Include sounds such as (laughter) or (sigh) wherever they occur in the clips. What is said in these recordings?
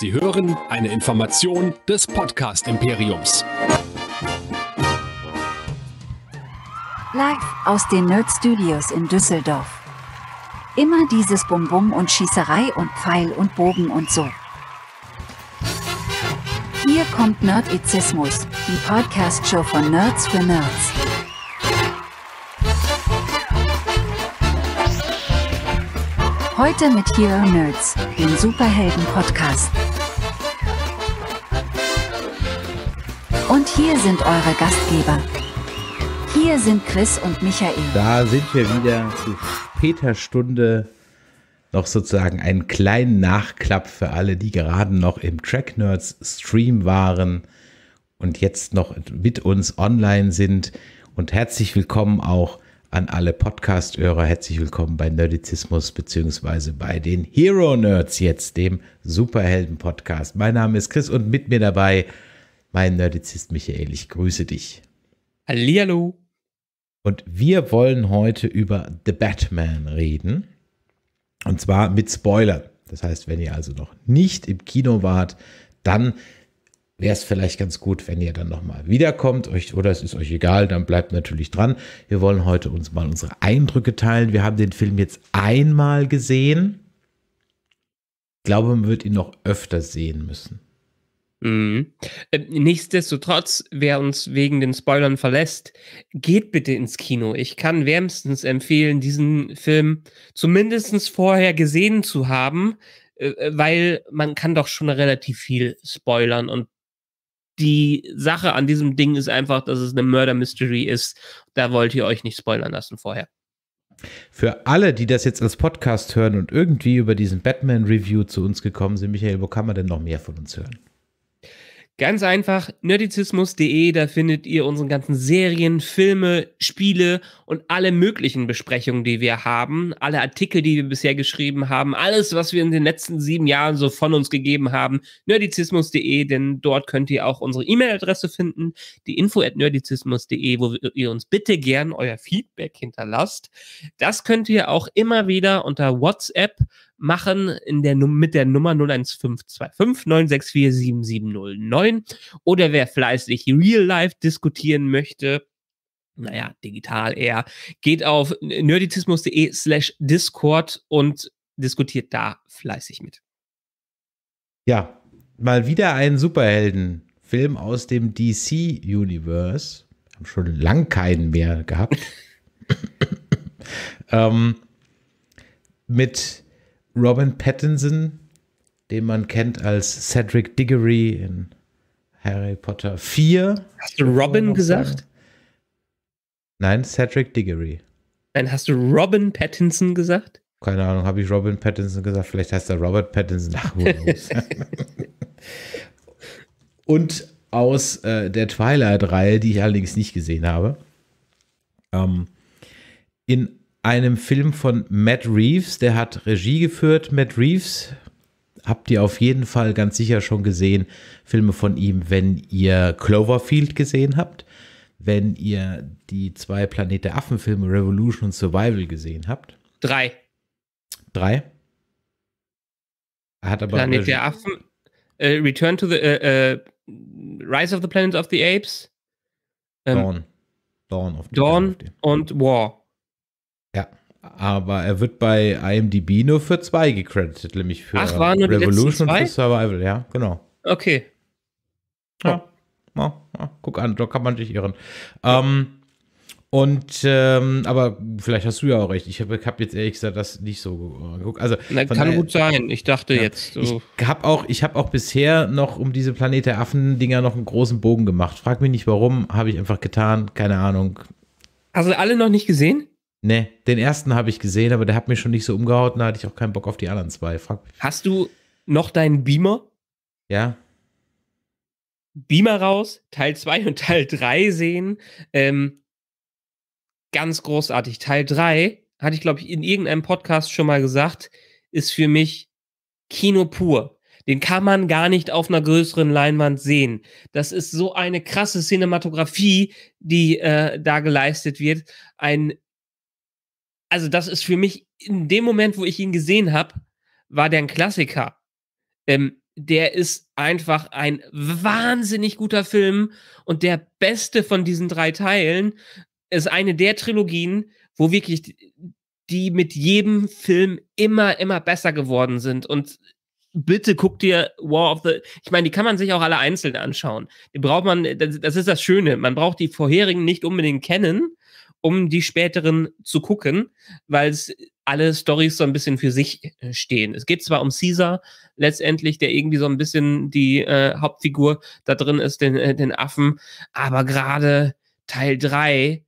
Sie hören eine Information des Podcast Imperiums. Live aus den Nerd Studios in Düsseldorf. Immer dieses Bum-Bum und Schießerei und Pfeil und Bogen und so. Hier kommt Nerdizismus, die Podcast-Show von Nerds für Nerds. Heute mit Hero Nerds, dem Superhelden-Podcast. Und hier sind eure Gastgeber. Hier sind Chris und Michael. Da sind wir wieder zu später Stunde. Noch sozusagen einen kleinen Nachklapp für alle, die gerade noch im Track Nerds Stream waren und jetzt noch mit uns online sind. Und herzlich willkommen auch an alle Podcast-Hörer. Herzlich willkommen bei Nerdizismus beziehungsweise bei den Hero Nerds jetzt, dem Superhelden-Podcast. Mein Name ist Chris und mit mir dabei mein Nerdizist Michael, ich grüße dich. Hallihallo. Und wir wollen heute über The Batman reden. Und zwar mit Spoilern. Das heißt, wenn ihr also noch nicht im Kino wart, dann wäre es vielleicht ganz gut, wenn ihr dann nochmal wiederkommt. Euch, oder es ist euch egal, dann bleibt natürlich dran. Wir wollen heute uns mal unsere Eindrücke teilen. Wir haben den Film jetzt einmal gesehen. Ich glaube, man wird ihn noch öfter sehen müssen. Mhm. Ähm, nichtsdestotrotz, wer uns wegen den Spoilern verlässt, geht bitte ins Kino. Ich kann wärmstens empfehlen, diesen Film zumindest vorher gesehen zu haben, äh, äh, weil man kann doch schon relativ viel spoilern und die Sache an diesem Ding ist einfach, dass es eine Murder Mystery ist. Da wollt ihr euch nicht spoilern lassen vorher. Für alle, die das jetzt als Podcast hören und irgendwie über diesen Batman Review zu uns gekommen sind, Michael, wo kann man denn noch mehr von uns hören? Ganz einfach, nerdizismus.de, da findet ihr unsere ganzen Serien, Filme, Spiele und alle möglichen Besprechungen, die wir haben, alle Artikel, die wir bisher geschrieben haben, alles, was wir in den letzten sieben Jahren so von uns gegeben haben, nerdizismus.de, denn dort könnt ihr auch unsere E-Mail-Adresse finden, die info at nerdizismus.de, wo ihr uns bitte gern euer Feedback hinterlasst. Das könnt ihr auch immer wieder unter WhatsApp machen in der, mit der Nummer 01525 964 7709. Oder wer fleißig real life diskutieren möchte, naja, digital eher, geht auf nerdizismus.de slash Discord und diskutiert da fleißig mit. Ja, mal wieder ein Superheldenfilm aus dem DC-Universe. Haben schon lang keinen mehr gehabt. (laughs) ähm, mit Robin Pattinson, den man kennt als Cedric Diggory in Harry Potter 4. Hast du Robin gesagt? Nein, Cedric Diggory. Nein, hast du Robin Pattinson gesagt? Keine Ahnung, habe ich Robin Pattinson gesagt? Vielleicht heißt er Robert Pattinson. Ach, (laughs) Und aus äh, der Twilight-Reihe, die ich allerdings nicht gesehen habe, ähm, in einem Film von Matt Reeves, der hat Regie geführt. Matt Reeves habt ihr auf jeden Fall ganz sicher schon gesehen, Filme von ihm, wenn ihr Cloverfield gesehen habt, wenn ihr die zwei Planet der Affen Filme Revolution und Survival gesehen habt. Drei. Drei? Hat aber Planet Regie der Affen, uh, Return to the, uh, uh, Rise of the Planet of the Apes. Um, ähm, Dawn. Dawn, Dawn und War. Aber er wird bei IMDb nur für zwei gecredited, nämlich für Ach, waren nur Revolution und für Survival, ja, genau. Okay. Ja. Oh. Oh. Guck an, da kann man sich irren. Ähm, und ähm, aber vielleicht hast du ja auch recht. Ich habe hab jetzt ehrlich gesagt das nicht so äh, geguckt. Also Na, kann gut sein. Ich dachte ja, jetzt. So. Ich oh. habe auch, ich auch bisher noch um diese Planet der Affen Dinger noch einen großen Bogen gemacht. Frag mich nicht warum, habe ich einfach getan. Keine Ahnung. Hast du alle noch nicht gesehen? Ne, den ersten habe ich gesehen, aber der hat mir schon nicht so umgehauen, da hatte ich auch keinen Bock auf die anderen zwei. Frag Hast du noch deinen Beamer? Ja. Beamer raus, Teil 2 und Teil 3 sehen. Ähm, ganz großartig. Teil 3, hatte ich, glaube ich, in irgendeinem Podcast schon mal gesagt, ist für mich Kino pur. Den kann man gar nicht auf einer größeren Leinwand sehen. Das ist so eine krasse Cinematografie, die äh, da geleistet wird. Ein also das ist für mich in dem Moment, wo ich ihn gesehen habe, war der ein Klassiker. Ähm, der ist einfach ein wahnsinnig guter Film und der beste von diesen drei Teilen ist eine der Trilogien, wo wirklich die mit jedem Film immer, immer besser geworden sind. Und bitte guck dir War of the. Ich meine, die kann man sich auch alle einzeln anschauen. Die braucht man, das, das ist das Schöne. Man braucht die vorherigen nicht unbedingt kennen, um die späteren zu gucken, weil es alle Stories so ein bisschen für sich äh, stehen. Es geht zwar um Caesar letztendlich, der irgendwie so ein bisschen die äh, Hauptfigur da drin ist, den, äh, den Affen, aber gerade Teil 3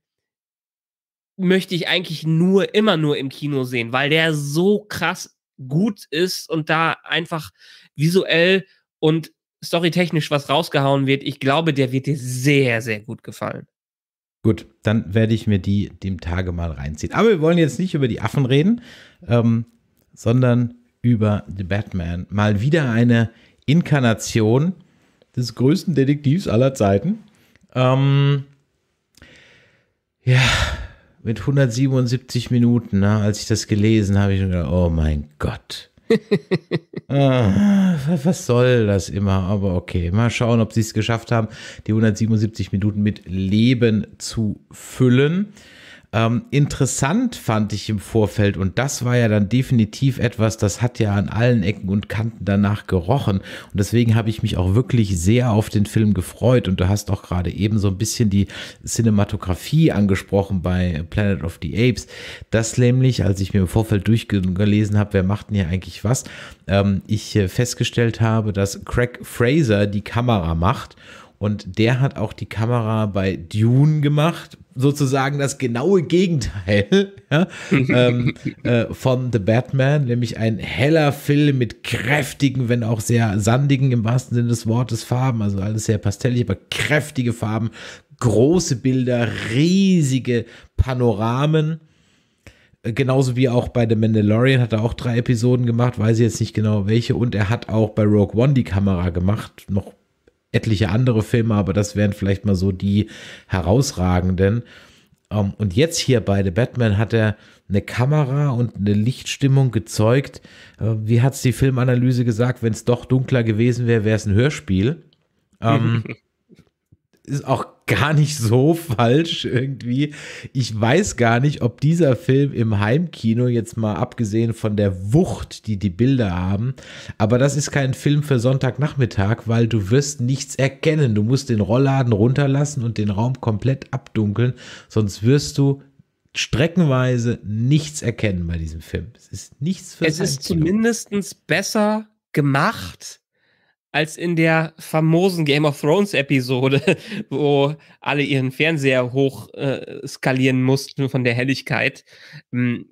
möchte ich eigentlich nur, immer nur im Kino sehen, weil der so krass gut ist und da einfach visuell und storytechnisch was rausgehauen wird. Ich glaube, der wird dir sehr, sehr gut gefallen. Gut, dann werde ich mir die dem Tage mal reinziehen. Aber wir wollen jetzt nicht über die Affen reden, ähm, sondern über The Batman. Mal wieder eine Inkarnation des größten Detektivs aller Zeiten. Ähm, ja, mit 177 Minuten, ne, als ich das gelesen habe, ich gedacht, oh mein Gott ah, (laughs) was soll das immer? Aber okay, mal schauen, ob sie es geschafft haben, die 177 Minuten mit Leben zu füllen. Ähm, interessant fand ich im Vorfeld, und das war ja dann definitiv etwas, das hat ja an allen Ecken und Kanten danach gerochen. Und deswegen habe ich mich auch wirklich sehr auf den Film gefreut. Und du hast auch gerade eben so ein bisschen die Cinematografie angesprochen bei Planet of the Apes. Das nämlich, als ich mir im Vorfeld durchgelesen habe, wer macht denn hier eigentlich was, ähm, ich äh, festgestellt habe, dass Craig Fraser die Kamera macht. Und der hat auch die Kamera bei Dune gemacht, sozusagen das genaue Gegenteil (laughs) ja, ähm, (laughs) äh, von The Batman, nämlich ein heller Film mit kräftigen, wenn auch sehr sandigen im wahrsten Sinne des Wortes Farben, also alles sehr pastellig, aber kräftige Farben, große Bilder, riesige Panoramen äh, genauso wie auch bei The Mandalorian hat er auch drei Episoden gemacht, weiß ich jetzt nicht genau welche. Und er hat auch bei Rogue One die Kamera gemacht, noch etliche andere Filme, aber das wären vielleicht mal so die herausragenden. Um, ähm, und jetzt hier bei The Batman hat er eine Kamera und eine Lichtstimmung gezeugt. Äh, wie hat es die Filmanalyse gesagt? Wenn es doch dunkler gewesen wäre, wäre es ein Hörspiel. Um, ähm, (laughs) ist auch gar nicht so falsch irgendwie. Ich weiß gar nicht, ob dieser Film im Heimkino, jetzt mal abgesehen von der Wucht, die die Bilder haben, aber das ist kein Film für Sonntagnachmittag, weil du wirst nichts erkennen. Du musst den Rollladen runterlassen und den Raum komplett abdunkeln, sonst wirst du streckenweise nichts erkennen bei diesem Film. Es ist nichts für Es ist zumindest besser gemacht als in der famosen Game of Thrones Episode, (laughs) wo alle ihren Fernseher hoch äh, skalieren mussten von der Helligkeit. Hm,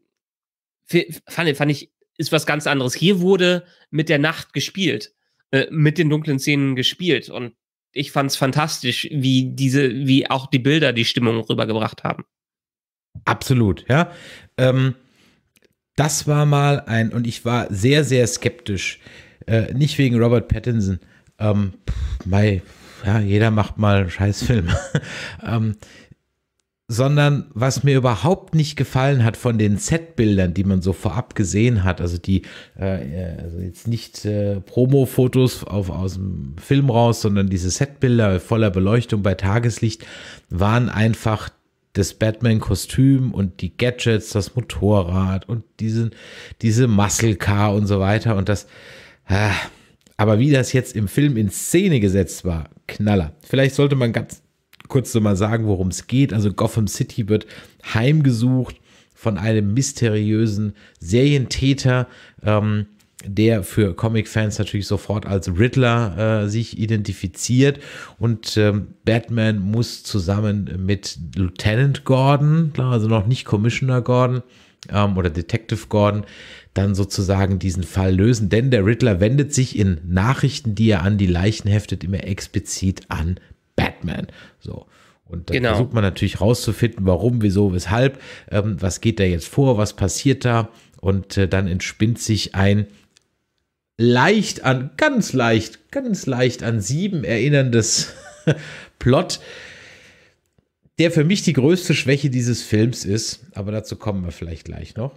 fand, fand ich, ist was ganz anderes. Hier wurde mit der Nacht gespielt, äh, mit den dunklen Szenen gespielt und ich fand es fantastisch, wie diese, wie auch die Bilder die Stimmung rübergebracht haben. Absolut, ja. Ähm, das war mal ein, und ich war sehr, sehr skeptisch äh, nicht wegen Robert Pattinson. Ähm, pff, mei, ja, jeder macht mal Scheißfilme. (laughs) ähm, sondern was mir überhaupt nicht gefallen hat von den Setbildern, die man so vorab gesehen hat, also die äh, äh also jetzt nicht äh, Promo-Fotos aus dem Film raus, sondern diese Setbilder voller Beleuchtung bei Tageslicht waren einfach das Batman-Kostüm und die Gadgets, das Motorrad und diesen, diese Muscle Car und so weiter und das Ah, aber wie das jetzt im Film in Szene gesetzt war, Knaller. Vielleicht sollte man ganz kurz so mal sagen, worum es geht. Also Gotham City wird heimgesucht von einem mysteriösen Serientäter, ähm, der für Comic-Fans natürlich sofort als Riddler äh, sich identifiziert. Und ähm, Batman muss zusammen mit Lieutenant Gordon, also noch nicht Commissioner Gordon, ähm, oder Detective Gordon dann sozusagen diesen Fall lösen. Denn der Riddler wendet sich in Nachrichten, die er an die Leichen heftet, immer explizit an Batman. So. Und da genau. versucht man natürlich rauszufinden, warum, wieso, weshalb, ähm, was geht da jetzt vor, was passiert da. Und äh, dann entspinnt sich ein leicht an, ganz leicht, ganz leicht an sieben erinnerndes (laughs) Plot, der für mich die größte Schwäche dieses Films ist. Aber dazu kommen wir vielleicht gleich noch.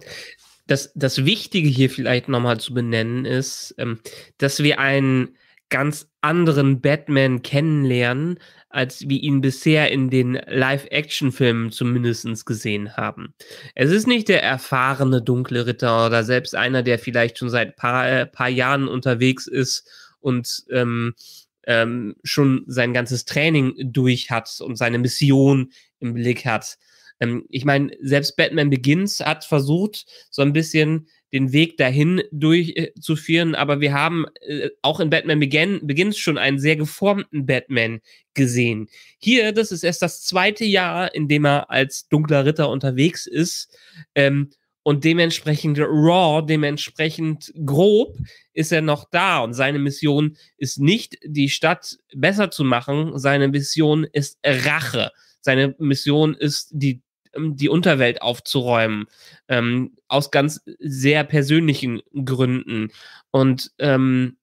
Das, das Wichtige hier vielleicht nochmal zu benennen ist, ähm, dass wir einen ganz anderen Batman kennenlernen, als wir ihn bisher in den Live-Action-Filmen zumindest gesehen haben. Es ist nicht der erfahrene dunkle Ritter oder selbst einer, der vielleicht schon seit ein paar, äh, paar, Jahren unterwegs ist und ähm, ähm, schon sein ganzes Training durch hat und seine Mission im Blick hat. Ähm, ich meine, selbst Batman Begins hat versucht, so ein bisschen den Weg dahin durchzuführen, aber wir haben äh, auch in Batman Begin Begins schon einen sehr geformten Batman gesehen. Hier, das ist erst das zweite Jahr, in dem er als dunkler Ritter unterwegs ist. Ähm, und dementsprechend raw, dementsprechend grob ist er noch da. Und seine Mission ist nicht, die Stadt besser zu machen. Seine Mission ist Rache. Seine Mission ist, die, ähm, die Unterwelt aufzuräumen. Ähm, aus ganz sehr persönlichen Gründen. Und ähm,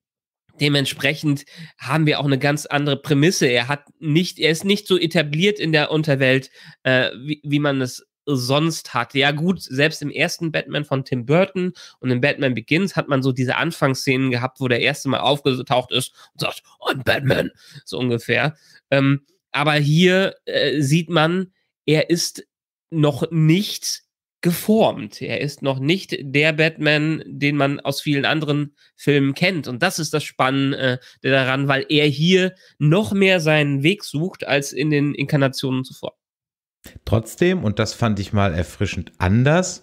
dementsprechend haben wir auch eine ganz andere Prämisse. Er hat nicht, er ist nicht so etabliert in der Unterwelt, äh, wie, wie man es sonst hatte. Ja, gut, selbst im ersten Batman von Tim Burton und im Batman Begins hat man so diese Anfangsszenen gehabt, wo der erste Mal aufgetaucht ist und sagt, I'm Batman, so ungefähr. Ähm, aber hier äh, sieht man, er ist noch nicht geformt. Er ist noch nicht der Batman, den man aus vielen anderen Filmen kennt. Und das ist das Spannende äh, daran, weil er hier noch mehr seinen Weg sucht als in den Inkarnationen zuvor. Trotzdem, und das fand ich mal erfrischend anders,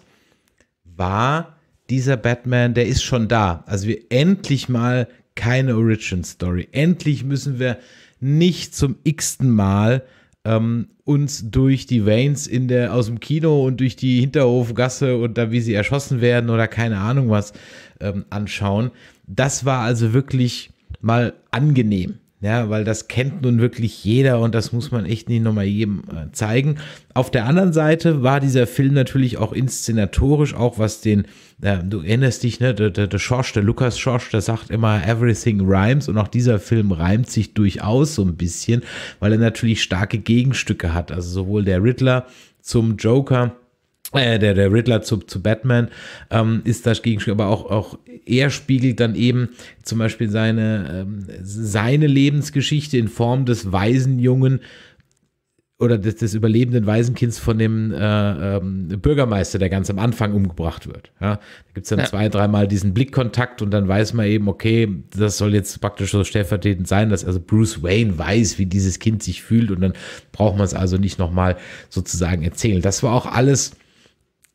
war dieser Batman, der ist schon da. Also wir endlich mal keine Origin Story. Endlich müssen wir nicht zum x-ten Mal ähm, uns durch die Veins in der, aus dem Kino und durch die Hinterhofgasse und da, wie sie erschossen werden oder keine Ahnung was ähm, anschauen. Das war also wirklich mal angenehm. Ja, weil das kennt nun wirklich jeder und das muss man echt nicht nochmal jedem äh, zeigen. Auf der anderen Seite war dieser Film natürlich auch inszenatorisch, auch was den, äh, du erinnerst dich, ne, der, der, der Schorsch, der Lukas Schorsch, der sagt immer, everything rhymes und auch dieser Film reimt sich durchaus so ein bisschen, weil er natürlich starke Gegenstücke hat. Also sowohl der Riddler zum Joker, äh, der, der Riddler zu, zu Batman, ähm, ist das Gegenspiel, aber auch, auch er spiegelt dann eben zum Beispiel seine, ähm, seine Lebensgeschichte in Form des Waisenjungen oder des, des überlebenden Waisenkinds von dem äh, ähm, Bürgermeister, der ganz am Anfang umgebracht wird. Ja? Da gibt es dann ja. zwei, dreimal diesen Blickkontakt und dann weiß man eben, okay, das soll jetzt praktisch so stellvertretend sein, dass also Bruce Wayne weiß, wie dieses Kind sich fühlt und dann braucht man es also nicht nochmal sozusagen erzählen. Das war auch alles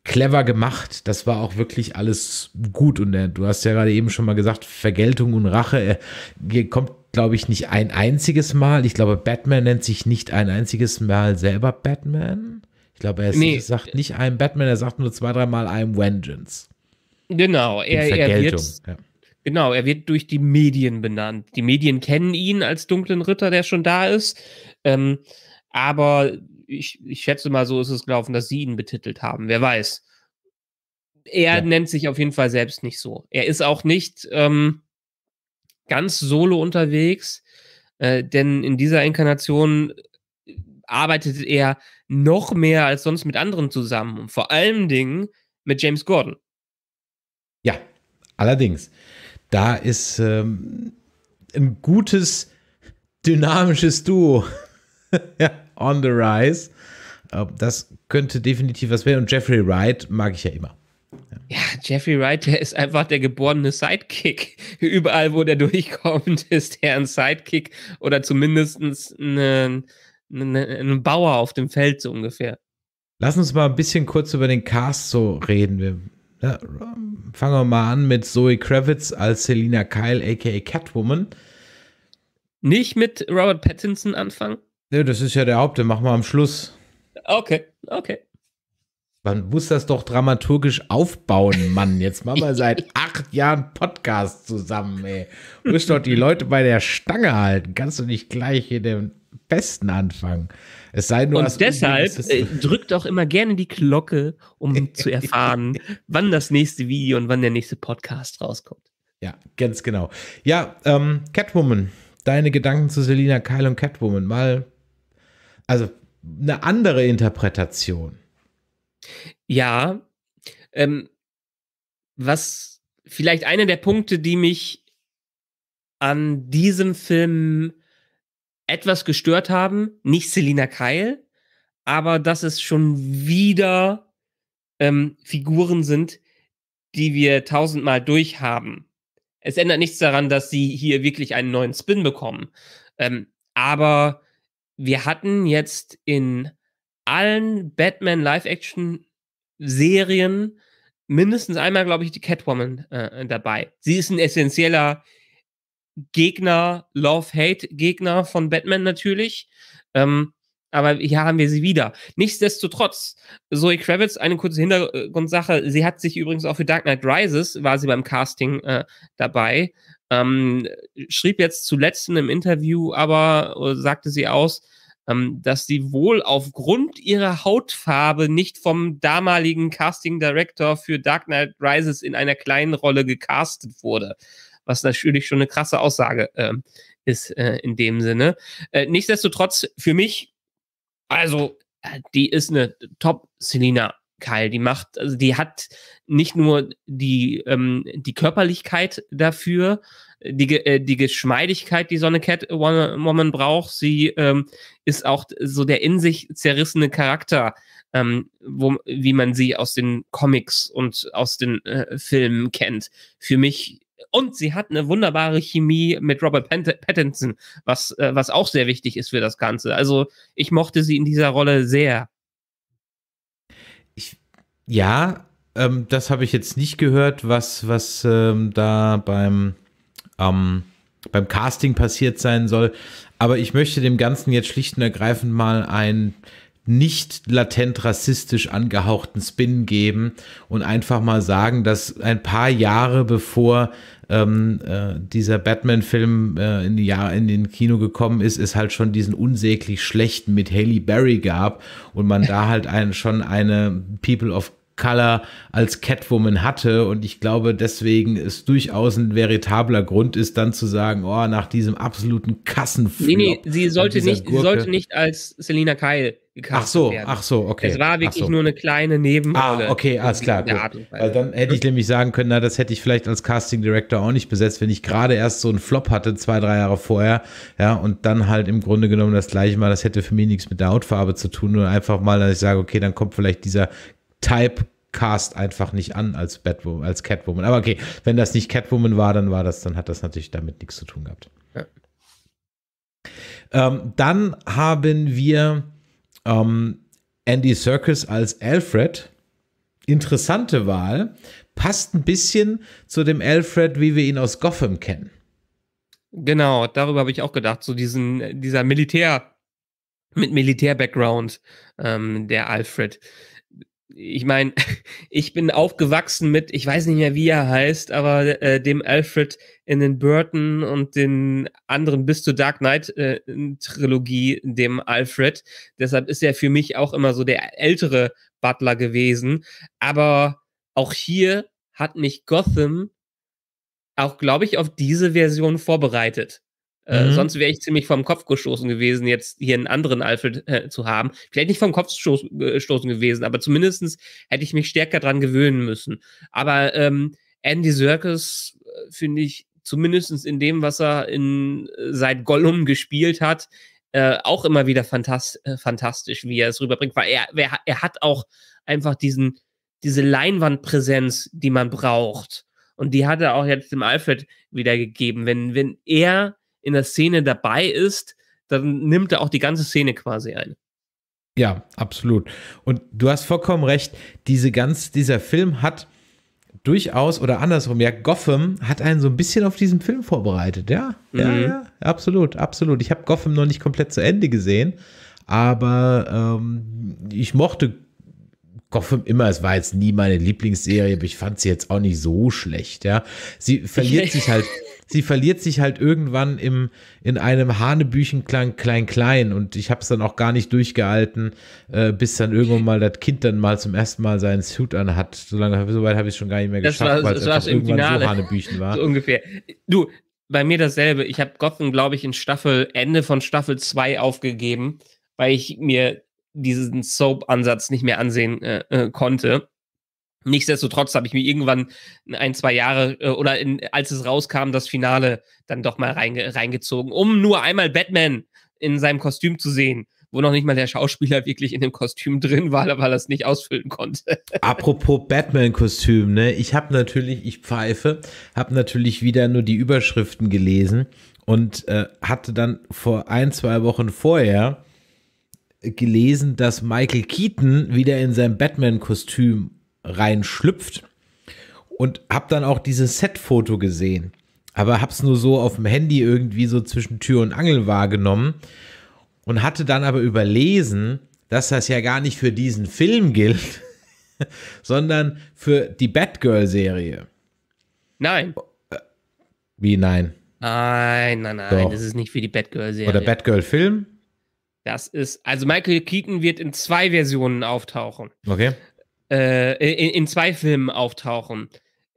clever gemacht. Das war auch wirklich alles gut. Und äh, du hast ja gerade eben schon mal gesagt, Vergeltung und Rache äh, kommt, glaube ich, nicht ein einziges Mal. Ich glaube, Batman nennt sich nicht ein einziges Mal selber Batman. Ich glaube, er nee. sagt nicht I'm Batman, er sagt nur zwei, dreimal I'm Vengeance. Genau, er, er wird. Ja. Genau, er wird durch die Medien benannt. Die Medien kennen ihn als dunklen Ritter, der schon da ist. Ähm, aber ich, ich schätze mal, so ist es gelaufen, dass sie ihn betitelt haben. Wer weiß. Er ja. nennt sich auf jeden Fall selbst nicht so. Er ist auch nicht ähm, ganz solo unterwegs, äh, denn in dieser Inkarnation äh, arbeitet er noch mehr als sonst mit anderen zusammen. Und vor allen Dingen mit James Gordon. Ja, allerdings. Da ist ähm, ein gutes, dynamisches Duo. (laughs) ja on the rise. Äh, das könnte definitiv was werden. Und Jeffrey Wright mag ich ja immer. Ja, Jeffrey Wright, der ist einfach der geborene Sidekick. Überall, wo der (laughs) durchkommt, ist er ein Sidekick oder zumindest ein, ein Bauer auf dem Feld so ungefähr. Lass uns mal ein bisschen kurz über den Cast so reden. Wir, ja, ne, fangen wir mal an mit Zoe Kravitz als Selina Kyle, aka Catwoman. Nicht mit Robert Pattinson anfangen? Ne, das ist ja der Haupt, den machen wir am Schluss. Okay, okay. Man muss das doch dramaturgisch aufbauen, Mann. Jetzt machen wir (laughs) seit acht Jahren Podcast zusammen, ey. Du musst doch die Leute bei der Stange halten. Kannst du nicht gleich in dem Besten anfangen. Es sei nur, Und deshalb äh, drückt auch immer gerne die Glocke, um zu erfahren, (laughs) wann das nächste Video und wann der nächste Podcast rauskommt. Ja, ganz genau. Ja, ähm, Catwoman. Deine Gedanken zu Selina Kyle und Catwoman. Mal also eine andere Interpretation. Ja, ähm, was vielleicht einer der Punkte, die mich an diesem Film etwas gestört haben, nicht Selina Keil, aber dass es schon wieder ähm, Figuren sind, die wir tausendmal durchhaben. Es ändert nichts daran, dass sie hier wirklich einen neuen Spin bekommen. Ähm, aber wir hatten jetzt in allen Batman Live-Action-Serien mindestens einmal, glaube ich, die Catwoman äh, dabei. Sie ist ein essentieller Gegner, Love-Hate-Gegner von Batman natürlich. Ähm, aber hier haben wir sie wieder. Nichtsdestotrotz, Zoe Kravitz, eine kurze Hintergrundsache, sie hat sich übrigens auch für Dark Knight Rises, war sie beim Casting äh, dabei. Ähm, schrieb jetzt zuletzt in einem Interview aber, äh, sagte sie aus, ähm, dass sie wohl aufgrund ihrer Hautfarbe nicht vom damaligen Casting Director für Dark Knight Rises in einer kleinen Rolle gecastet wurde. Was natürlich schon eine krasse Aussage äh, ist äh, in dem Sinne. Äh, nichtsdestotrotz, für mich, also, äh, die ist eine Top-Selina Keil. Die macht, also die hat nicht nur die, ähm, die Körperlichkeit dafür, die, äh, die Geschmeidigkeit, die so eine Catwoman braucht, sie ähm, ist auch so der in sich zerrissene Charakter, ähm, wo, wie man sie aus den Comics und aus den äh, Filmen kennt. Für mich und sie hat eine wunderbare Chemie mit Robert Pattinson, was, äh, was auch sehr wichtig ist für das Ganze. Also ich mochte sie in dieser Rolle sehr ja, ähm, das habe ich jetzt nicht gehört, was, was ähm, da beim, ähm, beim Casting passiert sein soll. Aber ich möchte dem Ganzen jetzt schlicht und ergreifend mal ein nicht latent rassistisch angehauchten Spin geben und einfach mal sagen, dass ein paar Jahre bevor ähm, äh, dieser Batman-Film äh, in, die in den Kino gekommen ist, es halt schon diesen unsäglich schlechten mit Haley Berry gab und man da (laughs) halt einen, schon eine People of Color als Catwoman hatte. Und ich glaube, deswegen ist durchaus ein veritabler Grund ist, dann zu sagen, oh, nach diesem absoluten Kassenflop. Nee, nee, sie sollte nicht, Gurke. sie sollte nicht als Selina Kyle Ach so, werden. ach so, okay. Es war wirklich so. nur eine kleine Nebenrolle. Ah, okay, alles klar. Weil dann hätte ich nämlich sagen können, na, das hätte ich vielleicht als Casting Director auch nicht besetzt, wenn ich gerade erst so einen Flop hatte, zwei, drei Jahre vorher, ja, und dann halt im Grunde genommen das gleiche Mal, das hätte für mich nichts mit der Hautfarbe zu tun, nur einfach mal, dass ich sage, okay, dann kommt vielleicht dieser Typecast einfach nicht an als Batwoman, als Catwoman. Aber okay, wenn das nicht Catwoman war, dann war das, dann hat das natürlich damit nichts zu tun gehabt. Ja. Ähm, dann haben wir ähm, Andy Serkis als Alfred. Interessante Wahl. Passt ein bisschen zu dem Alfred, wie wir ihn aus Gotham kennen. Genau, darüber habe ich auch gedacht. So diesen, dieser Militär, mit Militär-Background, ähm, der Alfred ich meine, (laughs) ich bin aufgewachsen mit, ich weiß nicht mehr, wie er heißt, aber äh, dem Alfred in den Burton und den anderen bis zu Dark Knight äh, Trilogie, dem Alfred. Deshalb ist er für mich auch immer so der ältere Butler gewesen. Aber auch hier hat mich Gotham auch, glaube ich, auf diese Version vorbereitet. Äh, mhm. sonst wäre ich ziemlich vom Kopf gestoßen gewesen, jetzt hier einen anderen Alfred äh, zu haben. Vielleicht nicht vom Kopf äh, gestoßen gewesen, aber zumindest hätte ich mich stärker dran gewöhnen müssen. Aber ähm, Andy Serkis äh, finde ich zumindest in dem, was er in, äh, seit Gollum gespielt hat, äh, auch immer wieder fantast fantastisch, wie er es rüberbringt, weil er, er, er hat auch einfach diesen, diese Leinwandpräsenz, die man braucht. Und die hat er auch jetzt dem Alfred wiedergegeben. Wenn, wenn er in der Szene dabei ist, dann nimmt er auch die ganze Szene quasi ein. Ja, absolut. Und du hast vollkommen recht, diese ganz, dieser Film hat durchaus oder andersrum, ja, Gotham hat einen so ein bisschen auf diesen Film vorbereitet, ja. Mhm. Ja, ja, absolut, absolut. Ich habe Gotham noch nicht komplett zu Ende gesehen, aber ähm, ich mochte Gotham immer, es war jetzt nie meine Lieblingsserie, aber ich fand sie jetzt auch nicht so schlecht, ja. Sie verliert sich halt (laughs) sie verliert sich halt irgendwann im, in einem Hanebüchenklang klein-klein und ich habe es dann auch gar nicht durchgehalten, äh, bis dann irgendwann mal das Kind dann mal zum ersten Mal seinen Suit anhat. So lange, so weit habe ich schon gar nicht mehr geschafft, weil es irgendwann Finale. so Hanebüchen war. So ungefähr. Du, bei mir dasselbe. Ich habe Gotham, glaube ich, in Staffel, Ende von Staffel 2 aufgegeben, weil ich mir diesen Soap-Ansatz nicht mehr ansehen äh, äh konnte. Nichtsdestotrotz habe ich mir irgendwann ein, zwei Jahre äh, oder in, als es rauskam, das Finale dann doch mal reinge reingezogen, um nur einmal Batman in seinem Kostüm zu sehen, wo noch nicht mal der Schauspieler wirklich in dem Kostüm (laughs) drin war, weil er es nicht ausfüllen konnte. Apropos Batman-Kostüm, ne? Ich habe natürlich, ich pfeife, habe natürlich wieder nur die Überschriften gelesen und äh, hatte dann vor ein, zwei Wochen vorher gelesen, dass Michael Keaton wieder in seinem Batman-Kostüm reinschlüpft und habe dann auch dieses Set-Foto gesehen, aber habe es nur so auf dem Handy irgendwie so zwischen Tür und Angel wahrgenommen und hatte dann aber überlesen, dass das ja gar nicht für diesen Film gilt, (laughs) sondern für die Batgirl-Serie. Nein. Wie nein? Nein, nein, nein, Doch. das ist nicht für die Batgirl-Serie. Oder Batgirl-Film? Das ist, also Michael Keaton wird in zwei Versionen auftauchen. Okay äh, in, in, zwei Filmen auftauchen.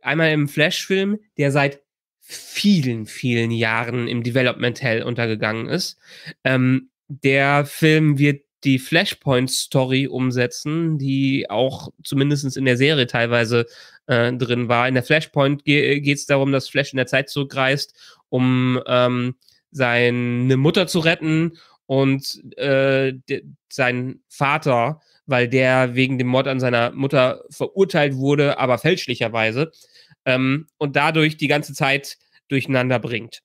Einmal im Flash-Film, der seit vielen, vielen Jahren im Development Hell untergegangen ist. Ähm, der Film wird die Flashpoint-Story umsetzen, die auch zumindest in der Serie teilweise äh, drin war. In der Flashpoint ge geht es darum, dass Flash in der Zeit zurückreist, um ähm, seine Mutter zu retten und äh, sein Vater weil der wegen dem Mord an seiner Mutter verurteilt wurde, aber fälschlicherweise. Ähm, und dadurch die ganze Zeit durcheinander bringt.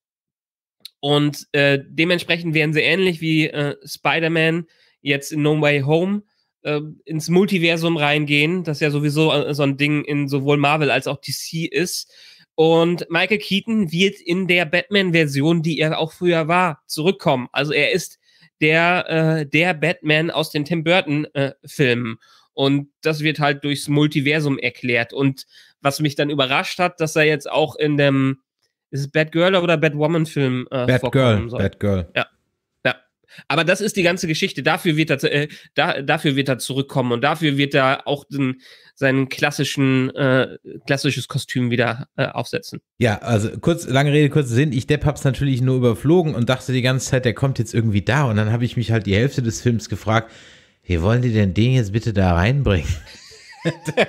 Und äh, dementsprechend werden sie ähnlich wie äh, Spider-Man jetzt in No Way Home äh, ins Multiversum reingehen, das ja sowieso äh, so ein Ding in sowohl Marvel als auch DC ist. Und Michael Keaton wird in der Batman-Version, die er auch früher war, zurückkommen. Also er ist der, äh, der Batman aus den Tim Burton-Filmen. Äh, und das wird halt durchs Multiversum erklärt. Und was mich dann überrascht hat, dass er jetzt auch in dem, ist es Bad Girl oder Bad Woman film äh, Bad Girl. Ja. Aber das ist die ganze Geschichte. Dafür wird er, äh, da, dafür wird er zurückkommen und dafür wird er auch den, sein klassischen, äh, klassisches Kostüm wieder äh, aufsetzen. Ja, also kurz, lange Rede, kurzer Sinn. Ich Depp hab's natürlich nur überflogen und dachte die ganze Zeit, der kommt jetzt irgendwie da. Und dann habe ich mich halt die Hälfte des Films gefragt, wie wollen die denn den jetzt bitte da reinbringen? (laughs)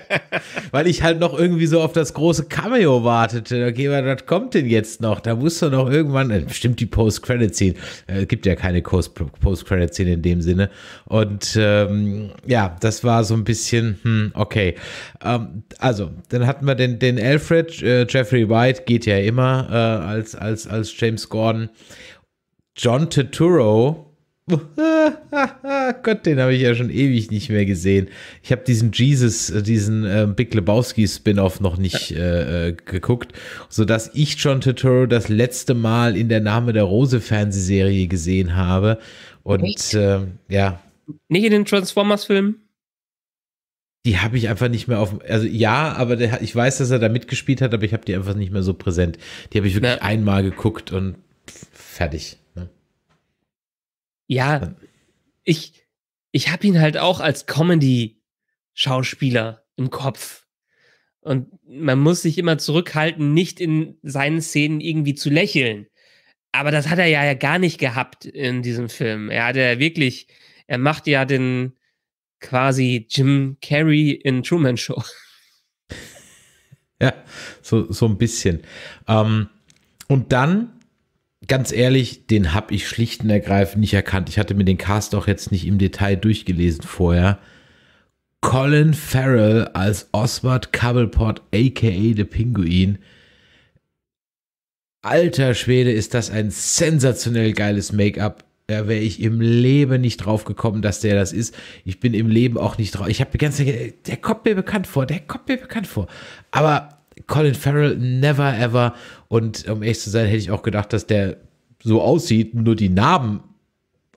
Weil ich halt noch irgendwie so auf das große Cameo wartete. Okay, was kommt denn jetzt noch? Da musst du noch irgendwann, äh, bestimmt die Post-Credit-Szene. Äh, es äh, gibt ja keine Post-Credit-Szene in dem Sinne. Und ähm, ja, das war so ein bisschen, hm, okay. Ähm, also, dann hatten wir den, den Alfred, äh, Jeffrey White geht ja immer äh, als, als, als James Gordon. John Turturro (laughs) Gott, den habe ich ja schon ewig nicht mehr gesehen. Ich habe diesen Jesus, äh, diesen äh, Big Lebowski Spin-off noch nicht äh, äh, geguckt, sodass ich John Turturro das letzte Mal in der Name der Rose Fernsehserie gesehen habe. Und äh, ja. Nicht in den Transformers-Filmen? Die habe ich einfach nicht mehr auf. Also ja, aber der, ich weiß, dass er da mitgespielt hat, aber ich habe die einfach nicht mehr so präsent. Die habe ich wirklich Na. einmal geguckt und fertig. Ja, ich, ich habe ihn halt auch als Comedy-Schauspieler im Kopf. Und man muss sich immer zurückhalten, nicht in seinen Szenen irgendwie zu lächeln. Aber das hat er ja gar nicht gehabt in diesem Film. Er hat ja wirklich, er macht ja den quasi Jim Carrey in Truman Show. (laughs) Ja, so, so ein bisschen. Ähm, und dann ganz ehrlich, den habe ich schlicht und ergreifend nicht erkannt. Ich hatte mir den Cast auch jetzt nicht im Detail durchgelesen vorher. Colin Farrell als Oswald Cobblepot, aka The Pinguin. Alter Schwede, ist das ein sensationell geiles Make-up. Da wäre ich im Leben nicht drauf gekommen, dass der das ist. Ich bin im Leben auch nicht drauf. Ich habe die ganze Zeit, der kommt mir bekannt vor, der kommt mir bekannt vor. Aber Colin Farrell, never ever. Und um ehrlich zu sein, hätte ich auch gedacht, dass der so aussieht, nur die Narben